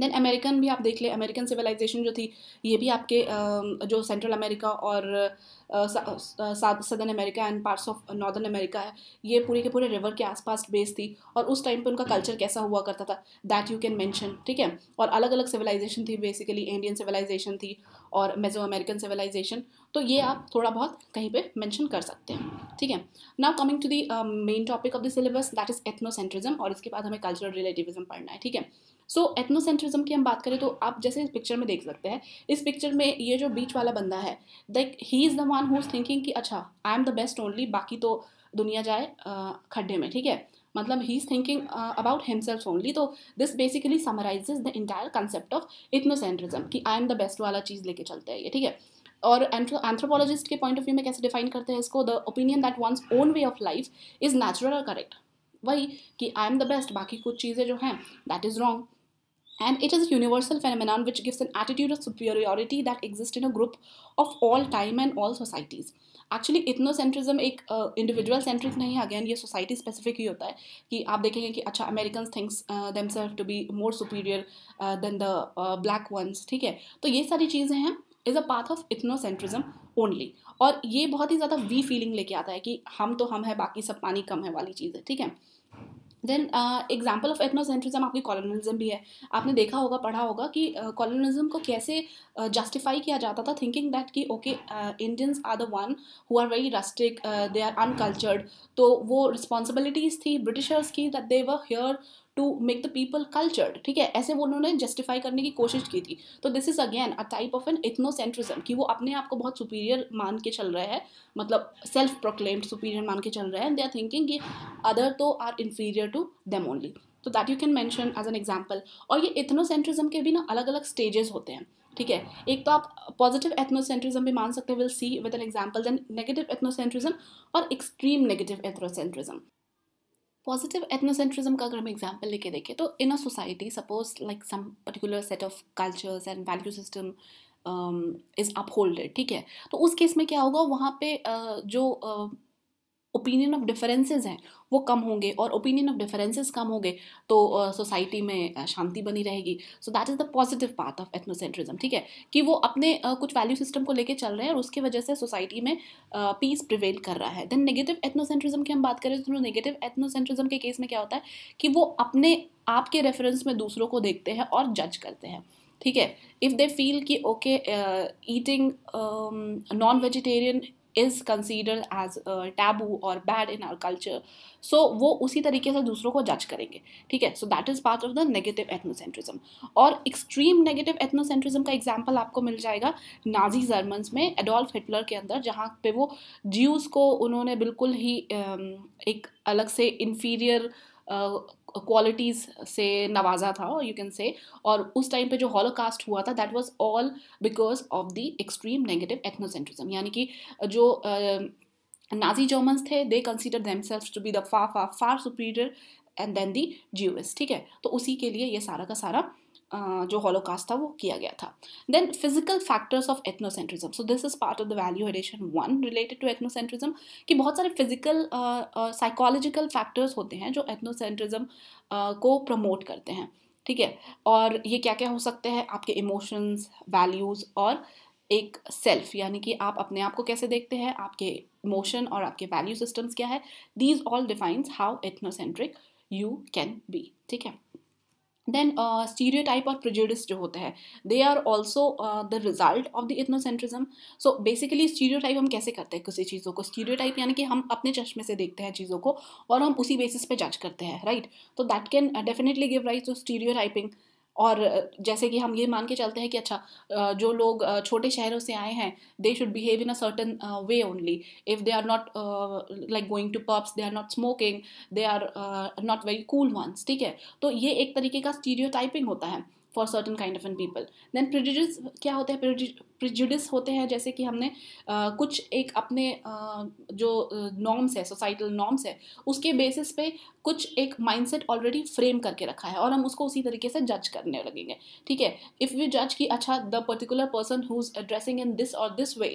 देन अमेरिकन भी आप देख लें अमेरिकन सिविलाइजेशन जो थी ये भी आपके जो सेंट्रल अमेरिका और Southern America and parts of Northern America है ये पूरे के पूरे रिवर के आसपास बेस थी और उस टाइम पे उनका कल्चर कैसा हुआ करता था दैट यू कैन मेंशन ठीक है और अलग अलग सिविलाइजेशन थी बेसिकली इंडियन सिविलाइजेशन थी और मेजो अमेरिकन सिविलाइजेशन तो ये आप थोड़ा बहुत कहीं पे मेंशन कर सकते हैं ठीक है now coming to the main topic of the syllabus that is ethnocentrism और इसके बाद हमें कल्चरल रिलेटिविज्म पढ़ना है ठीक है सो so, एथनोसेंट्रिज्म की हम बात करें तो आप जैसे इस पिक्चर में देख सकते हैं इस पिक्चर में ये जो बीच वाला बंदा है like he is the one who is thinking कि अच्छा I am the best only बाकी तो दुनिया जाए खड्ढे में ठीक है मतलब he is thinking about himself only तो this basically summarise the entire concept of ethnocentrism कि आई एम द बेस्ट वाला चीज़ लेके चलते हैं ये ठीक है और एंथ्रोपोलॉजिस्ट के पॉइंट ऑफ व्यू में कैसे डिफाइन करते हैं इसको the opinion that one's own way of life is natural और करेक्ट वही कि आई एम द बेस्ट बाकी कुछ चीज़ें जो हैं that is wrong and it is a universal phenomenon which gives an attitude of superiority that exists in a group of all time and all societies actually ethnocentrism एक individual uh, centric नहीं है again ये society specific ही होता है कि आप देखेंगे कि अच्छा American thinks them self to be more superior than the black ones ठीक है तो ये सारी चीज़ें हैं is a part of ethnocentrism only और ये बहुत ही ज़्यादा वी फीलिंग लेके आता है कि हम तो हम है बाकी सब पानी कम है वाली चीज़ है ठीक है देन एग्जाम्पल ऑफ एथनोसेंट्रिज्म आपकी कॉलोनलिज्म भी है आपने देखा होगा पढ़ा होगा कि कॉलोनलिज्म uh, को कैसे जस्टिफाई uh, किया जाता था थिंकिंग दैट कि okay Indians are the one who are very rustic they are uncultured तो वो रिस्पॉन्सिबिलिटीज थी ब्रिटिशर्स की that they were here to make the people cultured ठीक है ऐसे वो उन्होंने जस्टिफाई करने की कोशिश की थी तो this is again a type of an ethnocentrism कि वो अपने आप को बहुत सुपीरियर मान के चल रहे हैं मतलब सेल्फ प्रोक्लेम्ड सुपीरियर मान के चल रहे हैं दे आर थिंकिंग कि अदर तो are inferior to them only तो that you can mention as an example और ये इथनोसेंट्रिज्म के भी ना अलग अलग स्टेजेस होते हैं ठीक है एक तो आप पॉजिटिव एथनोसेंट्रिज्म भी मान सकते हैं will see with an example then negative ethnocentrism और extreme negative ethnocentrism positive ethnocentrism का अगर हम एग्जाम्पल लेके देखें तो in a society suppose like some particular set of cultures and value system is upholded ठीक है तो उस केस में क्या होगा वहाँ पे uh, जो uh, ओपिनियन ऑफ डिफरेंसेस हैं वो कम होंगे और ओपिनियन ऑफ डिफरेंसेस कम होंगे तो सोसाइटी uh, में शांति बनी रहेगी so that is the positive part of ethnocentrism ठीक है कि वो अपने uh, कुछ वैल्यू सिस्टम को लेके चल रहे हैं और उसकी वजह से सोसाइटी में पीस uh, प्रिवेल कर रहा है देन नेगेटिव एथनोसेंट्रिज्म की हम बात करें तो नेगेटिव एथनोसेंट्रिज्म के केस में क्या होता है कि वो अपने आप के रेफरेंस में दूसरों को देखते हैं और जज करते हैं ठीक है इफ़ दे फील कि okay eating non vegetarian is considered as taboo और bad in our culture so वो उसी तरीके से दूसरों को जज करेंगे ठीक है so that is part of the negative ethnocentrism और एक्सट्रीम नेगेटिव एथनोसेंट्रिज्म का एग्जाम्पल आपको मिल जाएगा नाजी जर्मन्स में एडोल्फ हिटलर के अंदर जहाँ पे वो ज्यूज़ को उन्होंने बिल्कुल ही एक अलग से इन्फीरियर क्वालिटीज़ से नवाजा था यू कैन से और उस टाइम पे जो हॉलोकास्ट हुआ था that was all because of the extreme negative ethnocentrism यानी कि जो नाजी जर्मन्स थे they consider them self to be the far far far superior and then the Jewish ठीक है तो उसी के लिए ये सारा का सारा जो हॉलोकास्ट था वो किया गया था then physical factors of ethnocentrism so this is part of the value addition one related to ethnocentrism कि बहुत सारे फिजिकल साइकोलॉजिकल फैक्टर्स होते हैं जो एथनोसेंट्रिज्म uh, को प्रमोट करते हैं ठीक है और ये क्या क्या हो सकते हैं आपके इमोशंस वैल्यूज़ और एक सेल्फ यानी कि आप अपने आप को कैसे देखते हैं आपके इमोशन और आपके वैल्यू सिस्टम्स क्या है these all defines how ethnocentric you can be ठीक है देन स्टीरियोटाइप और प्रोजेडिस जो होते हैं they are also the result of the ethnocentrism so basically stereotype हम कैसे करते हैं किसी चीज़ों को स्टीरियो टाइप यानी कि हम अपने चश्मे से देखते हैं चीज़ों को और हम उसी बेसिस पे जज करते हैं राइट तो that can definitely give rise to stereotyping और जैसे कि हम ये मान के चलते हैं कि अच्छा जो लोग छोटे शहरों से आए हैं they should behave in a certain way only if they are not like going to pubs they are not smoking they are not very cool ones ठीक है तो ये एक तरीके का स्टीरियो होता है for certain kind of an people then prejudice क्या होते हैं प्रिजुडिस होते हैं जैसे कि हमने आ, कुछ एक अपने आ, जो नॉर्म्स है सोसाइटल नॉर्म्स है उसके बेसिस पे कुछ एक माइंडसेट ऑलरेडी फ्रेम करके रखा है और हम उसको उसी तरीके से जज करने लगेंगे ठीक है इफ़ वी जज कि अच्छा the particular person who is addressing in this और this way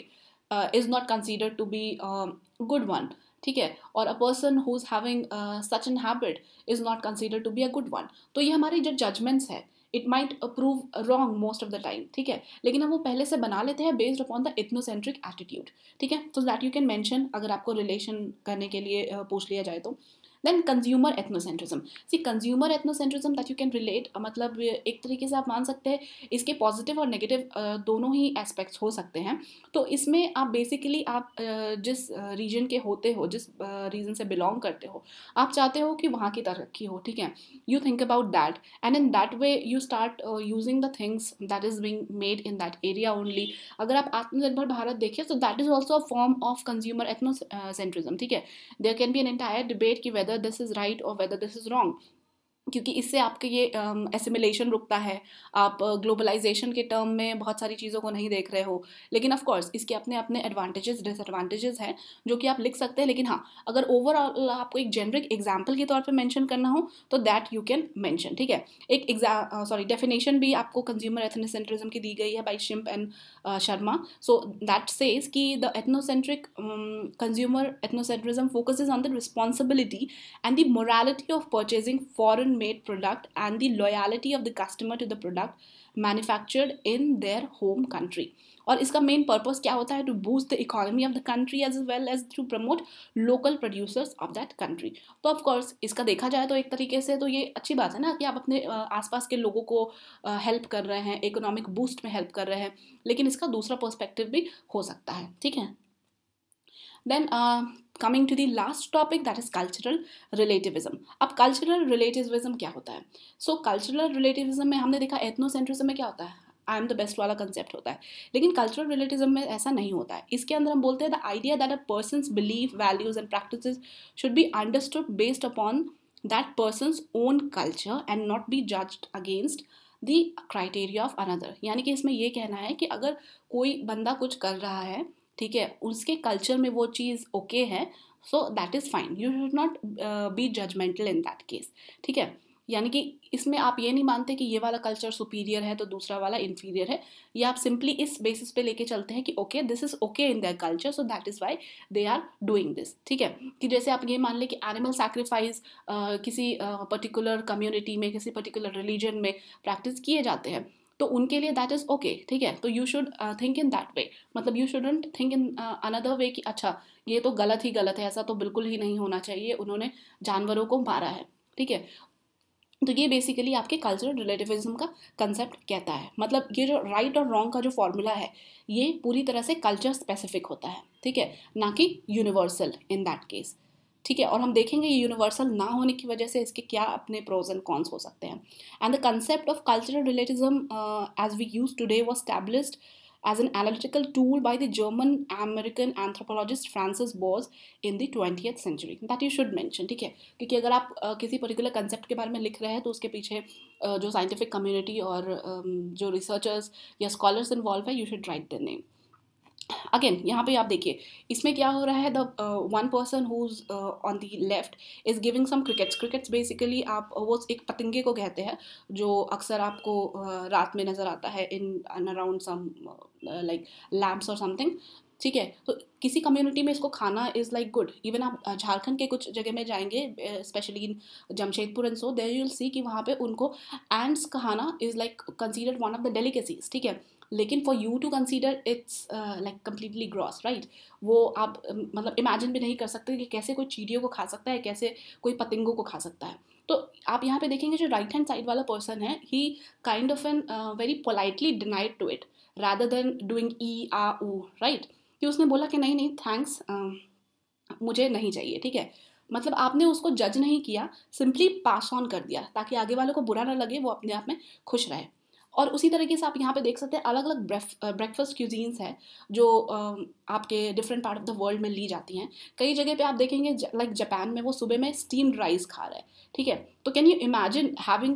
is not consider to be good one ठीक है और a person who is having such an habit is not consider to be a good one तो ये हमारी जो judgements हैं it might prove wrong most of the time ठीक है लेकिन हम वो पहले से बना लेते हैं based upon the ethnocentric attitude ठीक है तो दैट यू कैन मैंशन अगर आपको रिलेशन करने के लिए पूछ लिया जाए तो then consumer ethnocentrism see consumer ethnocentrism that you can relate मतलब एक तरीके से आप मान सकते हैं इसके पॉजिटिव और नेगेटिव uh, दोनों ही एस्पेक्ट्स हो सकते हैं तो इसमें आप बेसिकली आप uh, जिस रीजन uh, के होते हो जिस रीजन से बिलोंग करते हो आप चाहते हो कि वहाँ की तरक्की हो ठीक है you think about that and in that way you start using the things that is being made in that area only अगर आप आत्मनिर्भर भारत देखिए तो that is also a form of consumer ethnocentrism ठीक है there can be an entire debate कि whether whether this is right or whether this is wrong क्योंकि इससे आपके ये एसिमिलेशन रुकता है आप ग्लोबलाइजेशन के टर्म में बहुत सारी चीज़ों को नहीं देख रहे हो लेकिन ऑफ कोर्स इसके अपने अपने एडवांटेजेस डिसएडवांटेजेस हैं जो कि आप लिख सकते हैं लेकिन हाँ अगर ओवरऑल आपको एक जेनरिक एग्जाम्पल के तौर पे मेंशन करना हो तो दैट यू कैन मेंशन ठीक है एक एग्जाम सॉरी डेफिनेशन भी आपको कंज्यूमर एथनोसेंट्रिज्म की दी गई है by Shimp and Sharma so that says कि the ethnocentric consumer ethnocentrism focus on the responsibility and the morality of purchasing foreign made product and the loyalty of the customer to the product manufactured in their home country और इसका main purpose क्या होता है to boost the economy of the country as well as to promote local producers of that country तो of course इसका देखा जाए तो एक तरीके से तो ये अच्छी बात है ना कि आप अपने आसपास के लोगों को हेल्प कर रहे हैं इकोनॉमिक बूस्ट में हेल्प कर रहे हैं लेकिन इसका दूसरा पर्सपेक्टिव भी हो सकता है ठीक है Then uh, coming to the last topic that is cultural relativism अब कल्चरल रिलेटिविज्म क्या होता है सो कल्चरल रिलेटिविज्म में हमने देखा एथनोसेंट्रिज्म में क्या होता है आई एम द बेस्ट वाला कंसेप्ट होता है लेकिन कल्चरल रिलेटिज्म में ऐसा नहीं होता है इसके अंदर हम बोलते हैं the idea that a person believe values and practice should be understood based upon that person's own culture and not be judged against the criteria of another यानी कि इसमें यह कहना है कि अगर कोई बंदा कुछ कर रहा है ठीक है उसके कल्चर में वो चीज़ ओके okay है so that is fine you should not be judgmental in that case ठीक है यानी कि इसमें आप ये नहीं मानते कि ये वाला कल्चर सुपीरियर है तो दूसरा वाला इन्फीरियर है या आप सिंपली इस बेसिस पे लेके चलते हैं कि okay this is okay in their culture so that is why they are doing this ठीक है कि जैसे आप ये मान लें कि एनिमल सेक्रीफाइस uh, किसी पर्टिकुलर uh, कम्युनिटी में किसी पर्टिकुलर रिलीजन में प्रैक्टिस किए जाते हैं तो उनके लिए दैट इज़ ओके ठीक है तो you should think in that way मतलब you shouldn't think in another way कि अच्छा ये तो गलत ही गलत है ऐसा तो बिल्कुल ही नहीं होना चाहिए उन्होंने जानवरों को मारा है ठीक है तो ये बेसिकली आपके कल्चरल रिलेटिविज्म का कंसेप्ट कहता है मतलब ये जो राइट और रॉन्ग का जो फॉर्मूला है ये पूरी तरह से कल्चर स्पेसिफिक होता है ठीक है ना कि यूनिवर्सल इन दैट केस ठीक है और हम देखेंगे ये यूनिवर्सल ना होने की वजह से इसके क्या अपने प्रोज एंड कॉन्स हो सकते हैं and the concept of cultural relativism as we use today was established an an tool tool the German American anthropologist Francis Boas in the twentieth century that you should mention ठीक है क्योंकि अगर आप uh, किसी particular concept के बारे में लिख रहे हैं तो उसके पीछे uh, जो साइंटिफिक कम्युनिटी और um, जो रिसर्चर्स या स्कॉलर्स इन्वॉल्व है you should write the name again यहाँ पे आप देखिए इसमें क्या हो रहा है the one person who's on the left is giving some crickets crickets basically आप वो एक पतंगे को कहते हैं जो अक्सर आपको uh, रात में नज़र आता है in around some like lamps और समथिंग ठीक है तो किसी कम्युनिटी में इसको खाना इज़ लाइक गुड इवन आप झारखंड के कुछ जगह में जाएंगे specially in Jamshedpur and so there you'll see कि वहाँ पे उनको एंड्स खाना is like considered one of the delicacies ठीक है लेकिन for you to consider it's like completely gross right वो आप मतलब इमेजिन भी नहीं कर सकते कि कैसे कोई चीडियों को खा सकता है कैसे कोई पतंगों को खा सकता है तो आप यहाँ पे देखेंगे जो राइट हैंड साइड वाला पर्सन है he kind of an very politely denied to it rather than doing ई आ ऊ राइट कि उसने बोला कि नहीं नहीं थैंक्स मुझे नहीं चाहिए ठीक है मतलब आपने उसको जज नहीं किया सिंपली पास ऑन कर दिया ताकि आगे वालों को बुरा ना लगे वो अपने आप में खुश रहे और उसी तरीके से आप यहाँ पे देख सकते हैं अलग अलग ब्रेकफास्ट क्यूजीन्स है जो आपके different part of the world में ली जाती हैं कई जगह पे आप देखेंगे लाइक जापान में वो सुबह में स्टीम्ड राइस खा रहा है ठीक है तो can you imagine having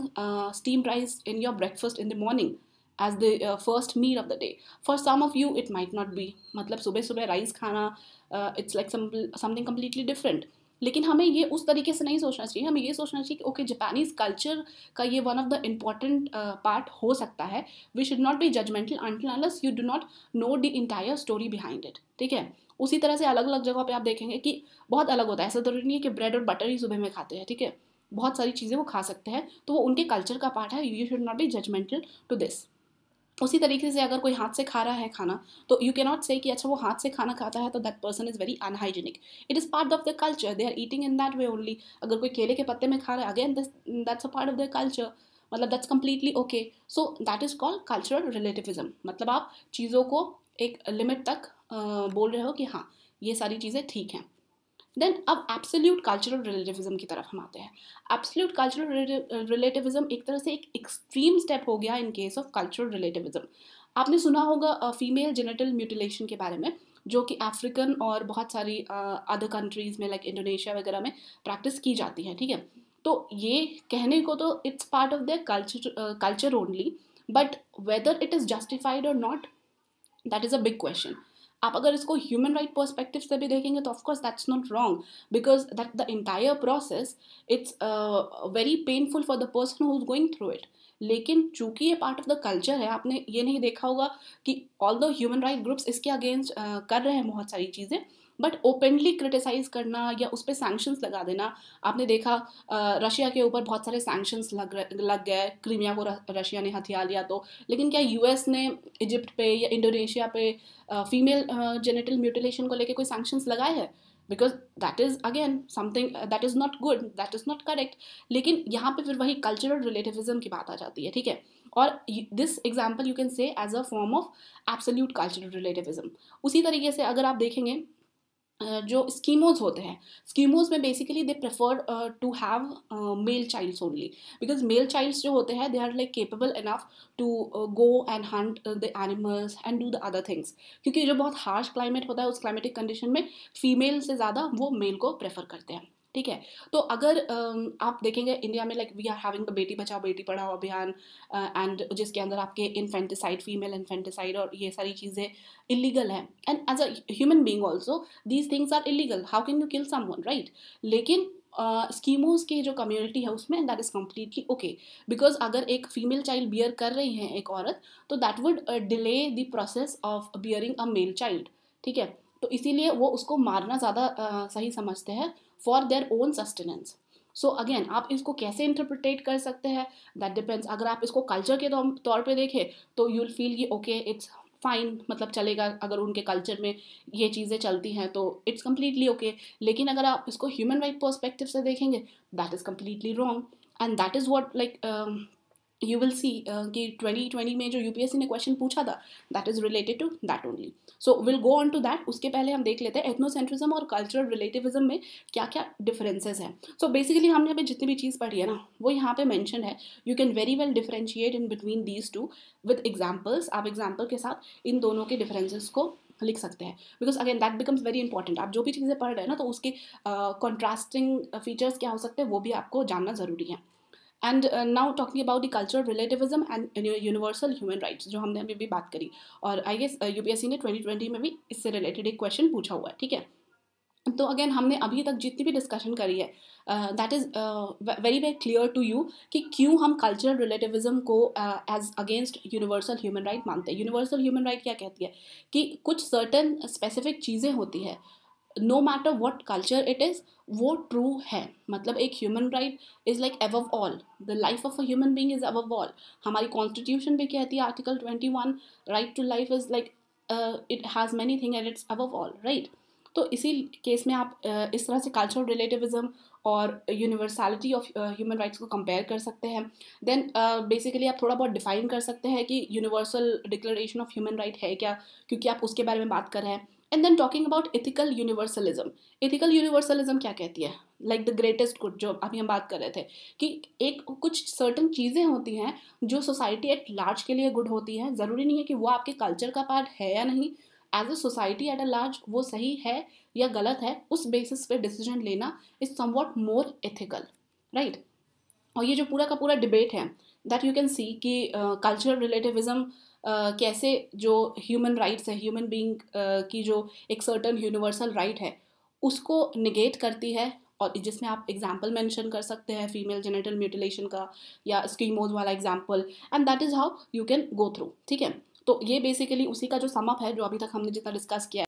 steam rice in your breakfast in the morning as the first meal of the day for some of you it might not be मतलब सुबह सुबह राइस खाना it's like something completely different लेकिन हमें ये उस तरीके से नहीं सोचना चाहिए हमें ये सोचना चाहिए कि ओके जापानीज कल्चर का ये one of the important part हो सकता है we should not be judgmental until you do not know the entire story behind it ठीक है उसी तरह से अलग अलग जगह पे आप देखेंगे कि बहुत अलग होता है ऐसा जरूरी नहीं है कि ब्रेड और बटर ही सुबह में खाते हैं ठीक है बहुत सारी चीज़ें वो खा सकते हैं तो वो उनके कल्चर का पार्ट है you should not be judgmental to this उसी तरीके से अगर कोई हाथ से खा रहा है खाना तो यू कैन नॉट से कि अच्छा वो हाथ से खाना खाता है तो that person is very unhygienic it is part of the culture they are eating in that way only अगर कोई केले के पत्ते में खा रहा है again that's a part of the culture मतलब that's completely okay so that is called cultural relativism मतलब आप चीज़ों को एक लिमिट तक बोल रहे हो कि हाँ ये सारी चीज़ें ठीक हैं देन अब एब्सोल्यूट कल्चरल रिलेटिविज्म की तरफ हम आते हैं एब्सोल्यूट कल्चरल रिलेटिविज्म एक तरह से एक एक्सट्रीम स्टेप हो गया in case of cultural relativism आपने सुना होगा फीमेल जेनेटल म्यूटिलेशन के बारे में जो कि अफ्रीकन और बहुत सारी अदर uh, कंट्रीज़ में लाइक like इंडोनेशिया वगैरह में प्रैक्टिस की जाती है ठीक है तो ये कहने को तो it's part of the culture culture only but whether it is justified और not that is a big question आप अगर इसको ह्यूमन राइट पर्सपेक्टिव से भी देखेंगे तो of course that's not wrong because that the entire process it's very painful for the person who is going through it लेकिन चूंकि ये पार्ट ऑफ द कल्चर है आपने ये नहीं देखा होगा कि all the human right groups इसके अगेंस्ट uh, कर रहे हैं बहुत सारी चीज़ें बट ओपनली क्रिटिसाइज करना या उस पर सैंक्शंस लगा देना आपने देखा रशिया के ऊपर बहुत सारे सैंक्शंस लग लग गए क्रीमिया को रशिया ने हथियार लिया तो लेकिन क्या यूएस ने इजिप्ट पे या इंडोनेशिया पे फीमेल जेनेटल म्यूटिलेशन को लेके कोई सैंक्शंस लगाए हैं because that is again something that is not good that is not correct लेकिन यहाँ पर फिर वही कल्चरल रिलेटिविज्म की बात आ जाती है ठीक है और this example you can say as a form of absolute cultural relativism उसी तरीके से अगर आप देखेंगे जो स्कीमोज होते हैं स्कीमोज में basically they prefer to have male childs only because male childs जो होते हैं they are like capable enough to go and hunt the animals and do the other things क्योंकि जो बहुत हार्श क्लाइमेट होता है उस क्लाइमेटिक कंडीशन में फीमेल से ज़्यादा वो मेल को प्रेफर करते हैं ठीक है तो अगर आप देखेंगे इंडिया में like we are having the Beti Bachao बेटी पढ़ाओ अभियान एंड जिसके अंदर आपके इन्फेंटिसाइड फीमेल इन्फेंटिसाइड और ये सारी चीज़ें इलीगल हैं and as a human being also these things are illegal how can you kill one right लेकिन स्कीमोज uh, के जो कम्युनिटी है उसमें that is completely okay because अगर एक फीमेल चाइल्ड बियर कर रही है एक औरत तो that would delay the process of bearing a male child ठीक है तो इसीलिए वो उसको मारना ज़्यादा uh, सही समझते हैं for their own sustenance so again आप इसको कैसे इंटरप्रिटेट कर सकते हैं दैट डिपेंड्स अगर आप इसको कल्चर के तौर पे देखें तो यू विल फील ये ओके इट्स फाइन मतलब चलेगा अगर उनके कल्चर में ये चीज़ें चलती हैं तो इट्स कम्प्लीटली ओके लेकिन अगर आप इसको ह्यूमन राइट पर्सपेक्टिव से देखेंगे that is completely wrong and that is what like you will see कि ट्वेंटी में जो यूपीएससी ने क्वेश्चन पूछा था that is related to that only so will go on to that उसके पहले हम देख लेते हैं एथनोसेंट्रिज्म और कल्चरल रिलेटिविज्म में क्या क्या डिफरेंसेज हैं सो बेसिकली हमने अभी जितनी भी चीज़ पढ़ी है ना वो यहाँ पे मैंशन है you can very well differentiate in between these two with examples आप एग्जाम्पल के साथ इन दोनों के डिफरेंसेज को लिख सकते हैं because again that becomes very important आप जो भी चीज़ें पढ़ रहे हैं ना तो उसके कॉन्ट्रास्टिंग uh, फीचर्स क्या हो सकते हैं वो भी आपको जानना ज़रूरी है and now talking about the culture relativism and universal human rights जो हमने अभी भी बात करी और आई गेस सी ने ट्वेंटी ट्वेंटी में भी इससे रिलेटेड एक क्वेश्चन पूछा हुआ है ठीक है तो अगेन हमने अभी तक जितनी भी डिस्कशन करी है that is very very clear to you कि क्यों हम कल्चरल रिलेटिविज्म को as against universal human right मानते हैं यूनिवर्सल ह्यूमन राइट क्या कहती है कि कुछ सर्टन स्पेसिफिक चीज़ें होती है no matter what culture it is वो ट्रू है मतलब एक human right is like above all the life of a human being is above all हमारी कॉन्स्टिट्यूशन भी कहती है article twenty one right to life is like it has many thing and it's above all right तो इसी case में आप uh, इस तरह से कल्चरल रिलेटिविज्म और यूनिवर्सैलिटी ऑफ ह्यूमन राइट्स को कंपेयर कर सकते हैं देन बेसिकली uh, आप थोड़ा बहुत डिफाइन कर सकते हैं कि universal declaration of human right है क्या क्योंकि आप उसके बारे में बात कर रहे हैं and then talking about ethical universalism ethical universalism क्या कहती है लाइक द ग्रेटेस्ट गुड जो अभी हम बात कर रहे थे कि एक कुछ सर्टन चीज़ें होती हैं जो सोसाइटी एट लार्ज के लिए गुड होती हैं ज़रूरी नहीं है कि वो आपके कल्चर का पार्ट है या नहीं as a society at a large वो सही है या गलत है उस बेसिस पे डिसीजन लेना is somewhat more ethical right और ये जो पूरा का पूरा डिबेट है दैट यू कैन सी कि कल्चरल uh, रिलेटिविज्म कैसे जो ह्यूमन राइट्स है ह्यूमन बीइंग की जो एक सर्टन यूनिवर्सल राइट है उसको निगेट करती है और जिसमें आप एग्जाम्पल मेंशन कर सकते हैं फीमेल जेनेटल म्यूटिलेशन का या स्कीमोज वाला example and that is how you can go through ठीक है तो ये बेसिकली उसी का जो समअप है जो अभी तक हमने जितना डिस्कस किया है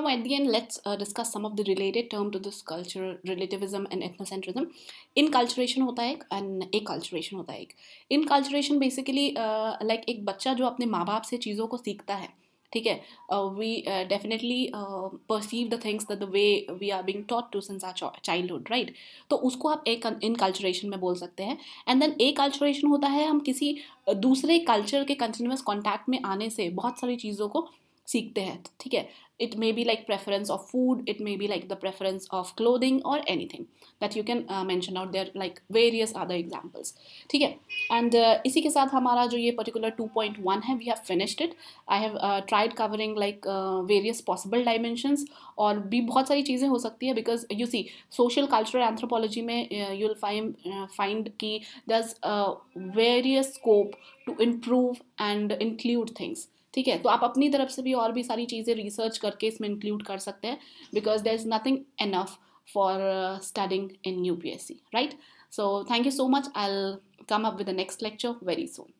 Now, at the end, let's uh, discuss some of the related term to this culture, relativism and ethnocentrism. Enculturation होता है एक एंड एक कल्चरेशन होता है एक इनकल्चरेशन बेसिकली लाइक एक बच्चा जो अपने माँ बाप से चीज़ों को सीखता है ठीक है we definitely perceive the things the way we are being taught to since our childhood right तो उसको आप एक इनकल्चरेशन में बोल सकते हैं एंड देन ए कल्चरेशन होता है हम किसी uh, दूसरे कल्चर के कंटिन्यूस कॉन्टैक्ट में आने से बहुत सारी चीज़ों को सीखते हैं ठीक है it may be like preference of food it may be like the preference of clothing or anything that you can uh, mention out there like various other examples theek hai and uh, इसी के साथ हमारा जो ये particular 2.1 hai we have finished it I have uh, tried covering like uh, various possible dimensions aur bhi bahut sari cheeze ho sakti hai because you see social cultural anthropology mein uh, you'll find uh, find कि there's uh, various scope to improve and include things ठीक है तो आप अपनी तरफ से भी और भी सारी चीज़ें रिसर्च करके इसमें इंक्लूड कर सकते हैं because there is nothing enough for studying in U P S C right so thank you so much I come up with the next lecture very Son